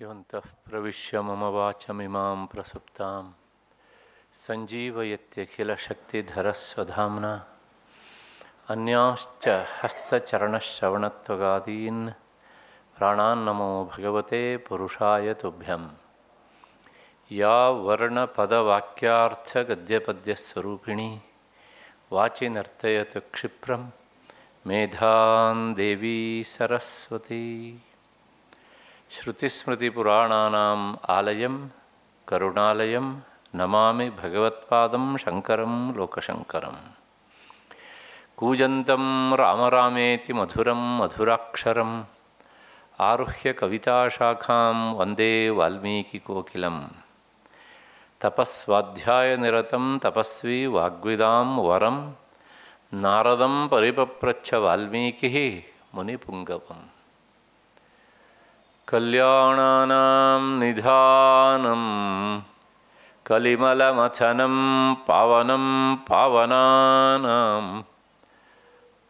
योऽन्तः प्रवेश मम वाच वाचमिमां प्रसुप्ता सजीवयतखिलशक्तिधरस्वधा अन्याच हस्तचरणश्रवणत्वगादीन् प्राणन्नमो भगवते पुरुषाय तोभ्यं या वर्णपदवाक्यार्थगद्यपद्यस्वरूपिणी वाचि नर्तयत क्षिप्रम मेधा देवी सरस्वती श्रुतिस्मृतिपुराणानाम् आलयं करुणालयं नमामि भगवत्पादं शङ्करं लोकशङ्करं कूजन्तं रामरामेति मधुरं मधुराक्षरम् आरुह्य कविताशाखां वन्दे वाल्मीकिकोकिलं तपस्वाध्यायनिरतं तपस्वी वाग्विदां वरं नारदं परिपप्रच्छ वाल्मीकिः मुनिपुङ्गवम् कल्याणानां निधानं कलिमलमथनं पावनं पावनानां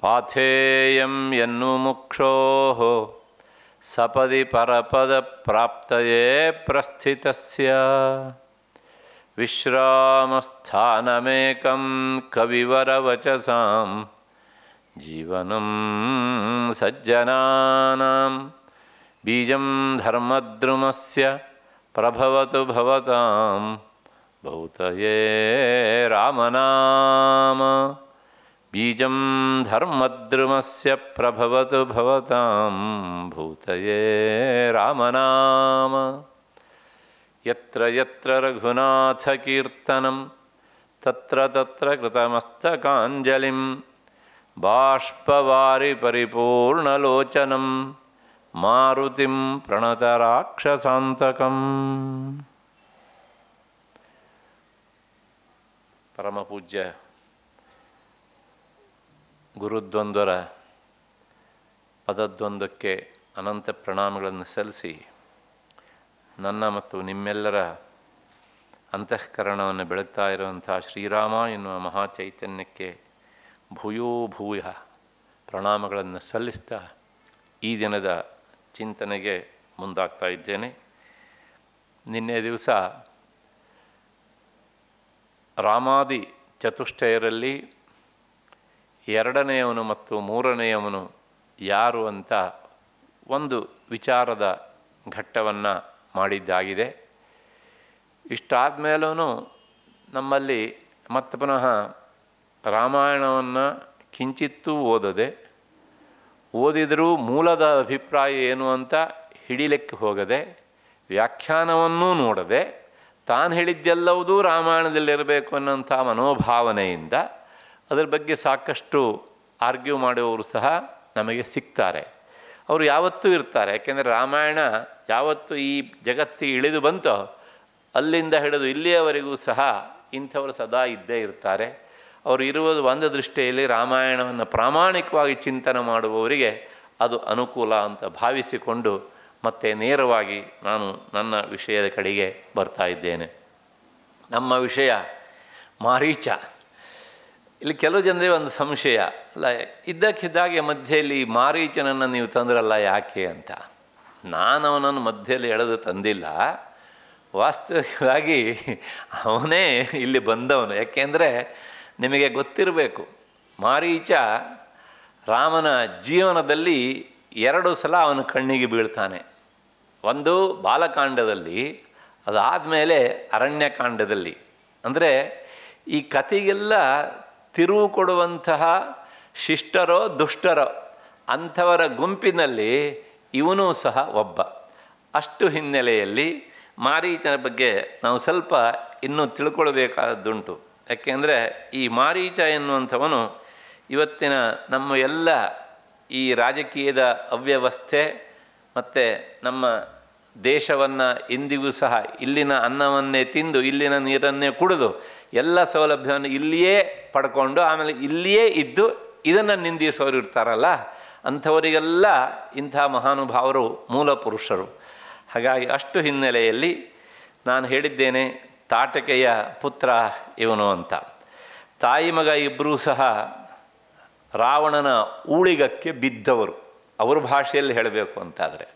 पाथेयं यन्मुमुक्षोः सपदि परपदप्राप्तये प्रस्थितस्य विश्रामस्थानमेकं कविवरवचसां जीवनं सज्जनानां बीजं धर्मद्रुमस्य प्रभवतु भवतां भूतये रामनाम बीजं धर्मद्रुमस्य प्रभवतु भवतां भूतये रामनाम यत्र यत्र रघुनाथकीर्तनं तत्र तत्र कृतमस्तकाञ्जलिं बाष्पवारि परिपूर्णलोचनं ಮಾರುತಿಂ ಪ್ರಣತ ರಾಕ್ಷಸಾಂತಕಂ ಪರಮಪೂಜ್ಯ ಗುರುದ್ವಂದ್ವರ ಪದದ್ವಂದಕ್ಕೆ ಅನಂತ ಪ್ರಣಾಮಗಳನ್ನು ಸಲ್ಲಿಸಿ ನನ್ನ ಮತ್ತು ನಿಮ್ಮೆಲ್ಲರ ಅಂತಃಕರಣವನ್ನು ಬೆಳಗ್ತಾ ಇರುವಂಥ ಶ್ರೀರಾಮ ಎನ್ನುವ ಮಹಾ ಚೈತನ್ಯಕ್ಕೆ ಭೂಯೋ ಭೂಯ ಪ್ರಣಾಮಗಳನ್ನು ಸಲ್ಲಿಸ್ತಾ ಈ ದಿನದ ಚಿಂತನೆಗೆ ಮುಂದಾಗ್ತಾ ಇದ್ದೇನೆ ನಿನ್ನೆ ದಿವಸ ರಾಮಾದಿ ಚತುಷ್ಟಯರಲ್ಲಿ ಎರಡನೆಯವನು ಮತ್ತು ಮೂರನೆಯವನು ಯಾರು ಅಂತ ಒಂದು ವಿಚಾರದ ಘಟ್ಟವನ್ನು ಮಾಡಿದ್ದಾಗಿದೆ ಇಷ್ಟಾದ ಮೇಲೂ ನಮ್ಮಲ್ಲಿ ಮತ್ತೆ ಪುನಃ ರಾಮಾಯಣವನ್ನು ಕಿಂಚಿತ್ತೂ ಓದದೆ ಓದಿದರೂ ಮೂಲದ ಅಭಿಪ್ರಾಯ ಏನು ಅಂತ ಹಿಡಿಲಿಕ್ಕೆ ಹೋಗದೆ ವ್ಯಾಖ್ಯಾನವನ್ನೂ ನೋಡದೆ ತಾನು ಹೇಳಿದ್ದೆಲ್ಲವುದೂ ರಾಮಾಯಣದಲ್ಲಿರಬೇಕು ಅನ್ನೋಂಥ ಮನೋಭಾವನೆಯಿಂದ ಅದರ ಬಗ್ಗೆ ಸಾಕಷ್ಟು ಆರ್ಗ್ಯೂ ಮಾಡುವವರು ಸಹ ನಮಗೆ ಸಿಗ್ತಾರೆ ಅವರು ಯಾವತ್ತೂ ಇರ್ತಾರೆ ಯಾಕೆಂದರೆ ರಾಮಾಯಣ ಯಾವತ್ತು ಈ ಜಗತ್ತಿಗೆ ಇಳಿದು ಬಂತೋ ಅಲ್ಲಿಂದ ಹಿಡಿದು ಇಲ್ಲಿಯವರೆಗೂ ಸಹ ಇಂಥವರು ಸದಾ ಇದ್ದೇ ಇರ್ತಾರೆ ಅವರು ಇರುವುದು ಒಂದು ದೃಷ್ಟಿಯಲ್ಲಿ ರಾಮಾಯಣವನ್ನು ಪ್ರಾಮಾಣಿಕವಾಗಿ ಚಿಂತನೆ ಮಾಡುವವರಿಗೆ ಅದು ಅನುಕೂಲ ಅಂತ ಭಾವಿಸಿಕೊಂಡು ಮತ್ತೆ ನೇರವಾಗಿ ನಾನು ನನ್ನ ವಿಷಯದ ಕಡೆಗೆ ಬರ್ತಾ ಇದ್ದೇನೆ ನಮ್ಮ ವಿಷಯ ಮಾರೀಚ ಇಲ್ಲಿ ಕೆಲವು ಜನರಿಗೆ ಒಂದು ಸಂಶಯ ಅಲ್ಲ ಇದ್ದಕ್ಕಿದ್ದಾಗೆ ಮಧ್ಯೆಯಲ್ಲಿ ಮಾರೀಚನನ್ನು ನೀವು ತಂದ್ರಲ್ಲ ಯಾಕೆ ಅಂತ ನಾನು ಅವನನ್ನು ಮಧ್ಯೆಯಲ್ಲಿ ಎಳೆದು ತಂದಿಲ್ಲ ವಾಸ್ತವಿಕವಾಗಿ ಅವನೇ ಇಲ್ಲಿ ಬಂದವನು ಯಾಕೆಂದರೆ ನಿಮಗೆ ಗೊತ್ತಿರಬೇಕು ಮಾರೀಚ ರಾಮನ ಜೀವನದಲ್ಲಿ ಎರಡು ಸಲ ಅವನ ಕಣ್ಣಿಗೆ ಬೀಳ್ತಾನೆ ಒಂದು ಬಾಲಕಾಂಡದಲ್ಲಿ ಅದಾದ ಮೇಲೆ ಅರಣ್ಯಕಾಂಡದಲ್ಲಿ ಅಂದರೆ ಈ ಕಥೆಗೆಲ್ಲ ತಿರುವು ಕೊಡುವಂತಹ ಶಿಷ್ಟರೋ ದುಷ್ಟರೋ ಅಂಥವರ ಗುಂಪಿನಲ್ಲಿ ಇವನೂ ಸಹ ಒಬ್ಬ ಅಷ್ಟು ಹಿನ್ನೆಲೆಯಲ್ಲಿ ಮಾರೀಚನ ಬಗ್ಗೆ ನಾವು ಸ್ವಲ್ಪ ಇನ್ನೂ ತಿಳ್ಕೊಳ್ಬೇಕಾದದ್ದುಂಟು ಯಾಕೆಂದರೆ ಈ ಮಾರೀಚ ಎನ್ನುವಂಥವನು ಇವತ್ತಿನ ನಮ್ಮ ಎಲ್ಲ ಈ ರಾಜಕೀಯದ ಅವ್ಯವಸ್ಥೆ ಮತ್ತು ನಮ್ಮ ದೇಶವನ್ನು ಇಂದಿಗೂ ಸಹ ಇಲ್ಲಿನ ಅನ್ನವನ್ನೇ ತಿಂದು ಇಲ್ಲಿನ ನೀರನ್ನೇ ಕುಡಿದು ಎಲ್ಲ ಸೌಲಭ್ಯವನ್ನು ಇಲ್ಲಿಯೇ ಪಡ್ಕೊಂಡು ಆಮೇಲೆ ಇಲ್ಲಿಯೇ ಇದ್ದು ಇದನ್ನು ನಿಂದಿಸೋರು ಇರ್ತಾರಲ್ಲ ಅಂಥವರಿಗೆಲ್ಲ ಇಂಥ ಮಹಾನುಭಾವರು ಮೂಲ ಪುರುಷರು ಹಾಗಾಗಿ ಅಷ್ಟು ಹಿನ್ನೆಲೆಯಲ್ಲಿ ನಾನು ಹೇಳಿದ್ದೇನೆ ತಾಟಕೆಯ ಪುತ್ರ ಇವನು ಅಂತ ತಾಯಿ ಮಗ ಇಬ್ಬರೂ ಸಹ ರಾವಣನ ಊಳಿಗಕ್ಕೆ ಬಿದ್ದವರು ಅವ್ರ ಭಾಷೆಯಲ್ಲಿ ಹೇಳಬೇಕು ಅಂತಾದರೆ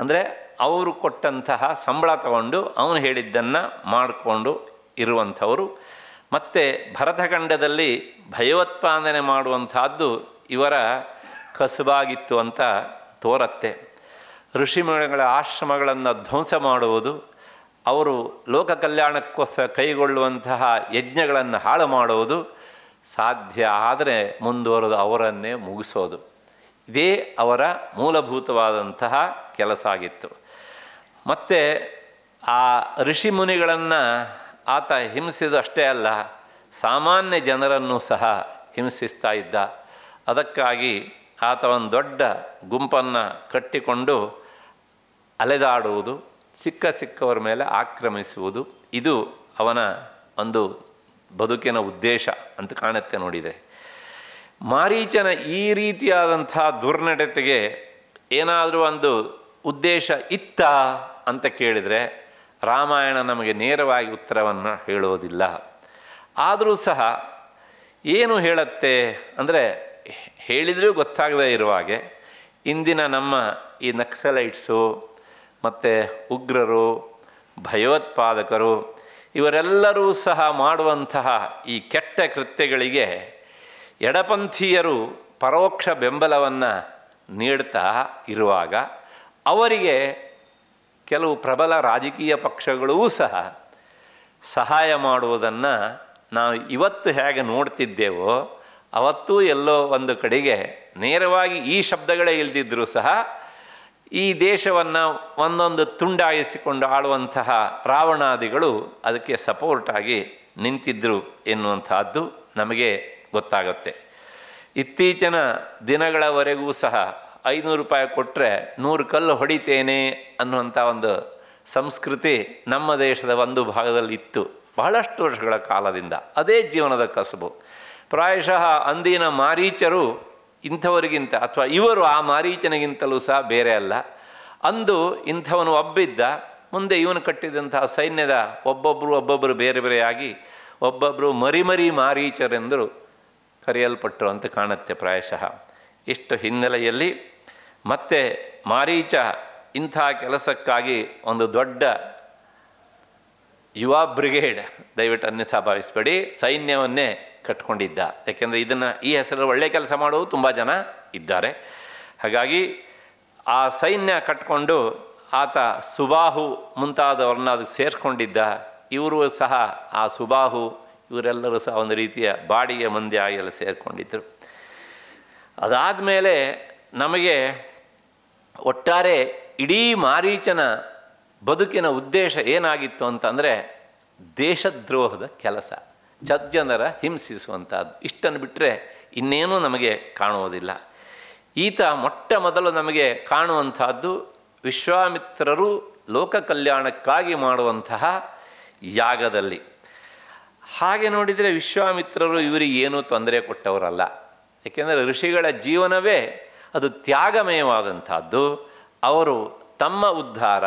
ಅಂದರೆ ಅವರು ಕೊಟ್ಟಂತಹ ಸಂಬಳ ತಗೊಂಡು ಅವನು ಹೇಳಿದ್ದನ್ನು ಮಾಡಿಕೊಂಡು ಇರುವಂಥವರು ಮತ್ತು ಭರತಖಂಡದಲ್ಲಿ ಭಯೋತ್ಪಾದನೆ ಮಾಡುವಂತಹದ್ದು ಇವರ ಕಸುಬಾಗಿತ್ತು ಅಂತ ತೋರತ್ತೆ ಋಷಿಮಗಳ ಆಶ್ರಮಗಳನ್ನು ಧ್ವಂಸ ಮಾಡುವುದು ಅವರು ಲೋಕ ಕಲ್ಯಾಣಕ್ಕೋಸ್ಕರ ಕೈಗೊಳ್ಳುವಂತಹ ಯಜ್ಞಗಳನ್ನು ಹಾಳು ಮಾಡುವುದು ಸಾಧ್ಯ ಆದರೆ ಮುಂದುವರೆದು ಅವರನ್ನೇ ಮುಗಿಸೋದು ಇದೇ ಅವರ ಮೂಲಭೂತವಾದಂತಹ ಕೆಲಸ ಆಗಿತ್ತು ಮತ್ತು ಆ ಋಷಿ ಮುನಿಗಳನ್ನು ಆತ ಹಿಂಸಿದಷ್ಟೇ ಅಷ್ಟೇ ಅಲ್ಲ ಸಾಮಾನ್ಯ ಜನರನ್ನು ಸಹ ಹಿಂಸಿಸ್ತಾ ಇದ್ದ ಅದಕ್ಕಾಗಿ ಆತ ಒಂದು ದೊಡ್ಡ ಗುಂಪನ್ನು ಕಟ್ಟಿಕೊಂಡು ಅಲೆದಾಡುವುದು ಸಿಕ್ಕ ಸಿಕ್ಕವರ ಮೇಲೆ ಆಕ್ರಮಿಸುವುದು ಇದು ಅವನ ಒಂದು ಬದುಕಿನ ಉದ್ದೇಶ ಅಂತ ಕಾಣುತ್ತೆ ನೋಡಿದೆ ಮಾರೀಚನ ಈ ರೀತಿಯಾದಂಥ ದುರ್ನಡತೆಗೆ ಏನಾದರೂ ಒಂದು ಉದ್ದೇಶ ಇತ್ತ ಅಂತ ಕೇಳಿದರೆ ರಾಮಾಯಣ ನಮಗೆ ನೇರವಾಗಿ ಉತ್ತರವನ್ನು ಹೇಳೋದಿಲ್ಲ ಆದರೂ ಸಹ ಏನು ಹೇಳುತ್ತೆ ಅಂದರೆ ಹೇಳಿದರೂ ಗೊತ್ತಾಗದೇ ಇರುವ ಹಾಗೆ ಇಂದಿನ ನಮ್ಮ ಈ ನಕ್ಸಲೈಟ್ಸು ಮತ್ತು ಉಗ್ರರು ಭಯೋತ್ಪಾದಕರು ಇವರೆಲ್ಲರೂ ಸಹ ಮಾಡುವಂತಹ ಈ ಕೆಟ್ಟ ಕೃತ್ಯಗಳಿಗೆ ಎಡಪಂಥೀಯರು ಪರೋಕ್ಷ ಬೆಂಬಲವನ್ನು ನೀಡ್ತಾ ಇರುವಾಗ ಅವರಿಗೆ ಕೆಲವು ಪ್ರಬಲ ರಾಜಕೀಯ ಪಕ್ಷಗಳೂ ಸಹ ಸಹಾಯ ಮಾಡುವುದನ್ನು ನಾವು ಇವತ್ತು ಹೇಗೆ ನೋಡ್ತಿದ್ದೇವೋ ಅವತ್ತೂ ಎಲ್ಲೋ ಒಂದು ಕಡೆಗೆ ನೇರವಾಗಿ ಈ ಶಬ್ದಗಳೇ ಇಲ್ದಿದ್ದರೂ ಸಹ ಈ ದೇಶವನ್ನು ಒಂದೊಂದು ತುಂಡಾಯಿಸಿಕೊಂಡು ಆಳುವಂತಹ ರಾವಣಾದಿಗಳು ಅದಕ್ಕೆ ಸಪೋರ್ಟಾಗಿ ನಿಂತಿದ್ದರು ಎನ್ನುವಂತಹದ್ದು ನಮಗೆ ಗೊತ್ತಾಗುತ್ತೆ ಇತ್ತೀಚಿನ ದಿನಗಳವರೆಗೂ ಸಹ ಐನೂರು ರೂಪಾಯಿ ಕೊಟ್ಟರೆ ನೂರು ಕಲ್ಲು ಹೊಡಿತೇನೆ ಅನ್ನುವಂಥ ಒಂದು ಸಂಸ್ಕೃತಿ ನಮ್ಮ ದೇಶದ ಒಂದು ಭಾಗದಲ್ಲಿ ಇತ್ತು ಬಹಳಷ್ಟು ವರ್ಷಗಳ ಕಾಲದಿಂದ ಅದೇ ಜೀವನದ ಕಸಬು ಪ್ರಾಯಶಃ ಅಂದಿನ ಮಾರೀಚರು ಇಂಥವರಿಗಿಂತ ಅಥವಾ ಇವರು ಆ ಮಾರೀಚನಿಗಿಂತಲೂ ಸಹ ಬೇರೆ ಅಲ್ಲ ಅಂದು ಇಂಥವನು ಒಬ್ಬಿದ್ದ ಮುಂದೆ ಇವನು ಕಟ್ಟಿದಂತಹ ಸೈನ್ಯದ ಒಬ್ಬೊಬ್ಬರು ಒಬ್ಬೊಬ್ಬರು ಬೇರೆ ಬೇರೆಯಾಗಿ ಒಬ್ಬೊಬ್ಬರು ಮರಿಮರಿ ಮಾರೀಚರೆಂದರು ಕರೆಯಲ್ಪಟ್ಟರು ಅಂತ ಕಾಣುತ್ತೆ ಪ್ರಾಯಶಃ ಇಷ್ಟು ಹಿನ್ನೆಲೆಯಲ್ಲಿ ಮತ್ತೆ ಮಾರೀಚ ಇಂಥ ಕೆಲಸಕ್ಕಾಗಿ ಒಂದು ದೊಡ್ಡ ಯುವ ಬ್ರಿಗೇಡ್ ದಯವಿಟ್ಟು ಅನ್ಯಥಾ ಭಾವಿಸಬೇಡಿ ಸೈನ್ಯವನ್ನೇ ಕಟ್ಕೊಂಡಿದ್ದ ಯಾಕೆಂದರೆ ಇದನ್ನು ಈ ಹೆಸರು ಒಳ್ಳೆ ಕೆಲಸ ಮಾಡೋದು ತುಂಬ ಜನ ಇದ್ದಾರೆ ಹಾಗಾಗಿ ಆ ಸೈನ್ಯ ಕಟ್ಕೊಂಡು ಆತ ಸುಬಾಹು ಮುಂತಾದವ್ರನ್ನ ಅದಕ್ಕೆ ಸೇರಿಕೊಂಡಿದ್ದ ಇವರು ಸಹ ಆ ಸುಬಾಹು ಇವರೆಲ್ಲರೂ ಸಹ ಒಂದು ರೀತಿಯ ಬಾಡಿಗೆ ಮಂದಿ ಆಗಿ ಎಲ್ಲ ಸೇರಿಕೊಂಡಿದ್ದರು ಮೇಲೆ ನಮಗೆ ಒಟ್ಟಾರೆ ಇಡೀ ಮಾರೀಚನ ಬದುಕಿನ ಉದ್ದೇಶ ಏನಾಗಿತ್ತು ಅಂತಂದರೆ ದೇಶದ್ರೋಹದ ಕೆಲಸ ಸಜ್ಜನರ ಹಿಂಸಿಸುವಂಥದ್ದು ಇಷ್ಟನ್ನು ಬಿಟ್ಟರೆ ಇನ್ನೇನೂ ನಮಗೆ ಕಾಣುವುದಿಲ್ಲ ಈತ ಮೊಟ್ಟ ಮೊದಲು ನಮಗೆ ಕಾಣುವಂಥದ್ದು ವಿಶ್ವಾಮಿತ್ರರು ಲೋಕ ಕಲ್ಯಾಣಕ್ಕಾಗಿ ಮಾಡುವಂತಹ ಯಾಗದಲ್ಲಿ ಹಾಗೆ ನೋಡಿದರೆ ವಿಶ್ವಾಮಿತ್ರರು ಇವರಿಗೆ ಏನೂ ತೊಂದರೆ ಕೊಟ್ಟವರಲ್ಲ ಏಕೆಂದರೆ ಋಷಿಗಳ ಜೀವನವೇ ಅದು ತ್ಯಾಗಮಯವಾದಂಥದ್ದು ಅವರು ತಮ್ಮ ಉದ್ಧಾರ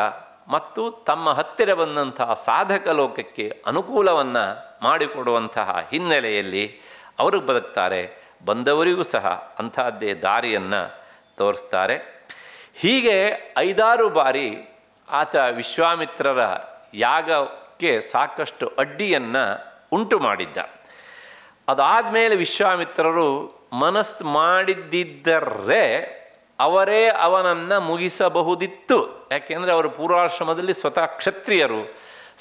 ಮತ್ತು ತಮ್ಮ ಹತ್ತಿರ ಬಂದಂತಹ ಸಾಧಕ ಲೋಕಕ್ಕೆ ಅನುಕೂಲವನ್ನು ಮಾಡಿಕೊಡುವಂತಹ ಹಿನ್ನೆಲೆಯಲ್ಲಿ ಅವರು ಬದುಕ್ತಾರೆ ಬಂದವರಿಗೂ ಸಹ ಅಂಥದ್ದೇ ದಾರಿಯನ್ನು ತೋರಿಸ್ತಾರೆ ಹೀಗೆ ಐದಾರು ಬಾರಿ ಆತ ವಿಶ್ವಾಮಿತ್ರರ ಯಾಗಕ್ಕೆ ಸಾಕಷ್ಟು ಅಡ್ಡಿಯನ್ನು ಉಂಟು ಮಾಡಿದ್ದ ಅದಾದ ಮೇಲೆ ವಿಶ್ವಾಮಿತ್ರರು ಮನಸ್ಸು ಮಾಡಿದ್ದರೆ ಅವರೇ ಅವನನ್ನು ಮುಗಿಸಬಹುದಿತ್ತು ಯಾಕೆಂದರೆ ಅವರು ಪೂರ್ವಾಶ್ರಮದಲ್ಲಿ ಸ್ವತಃ ಕ್ಷತ್ರಿಯರು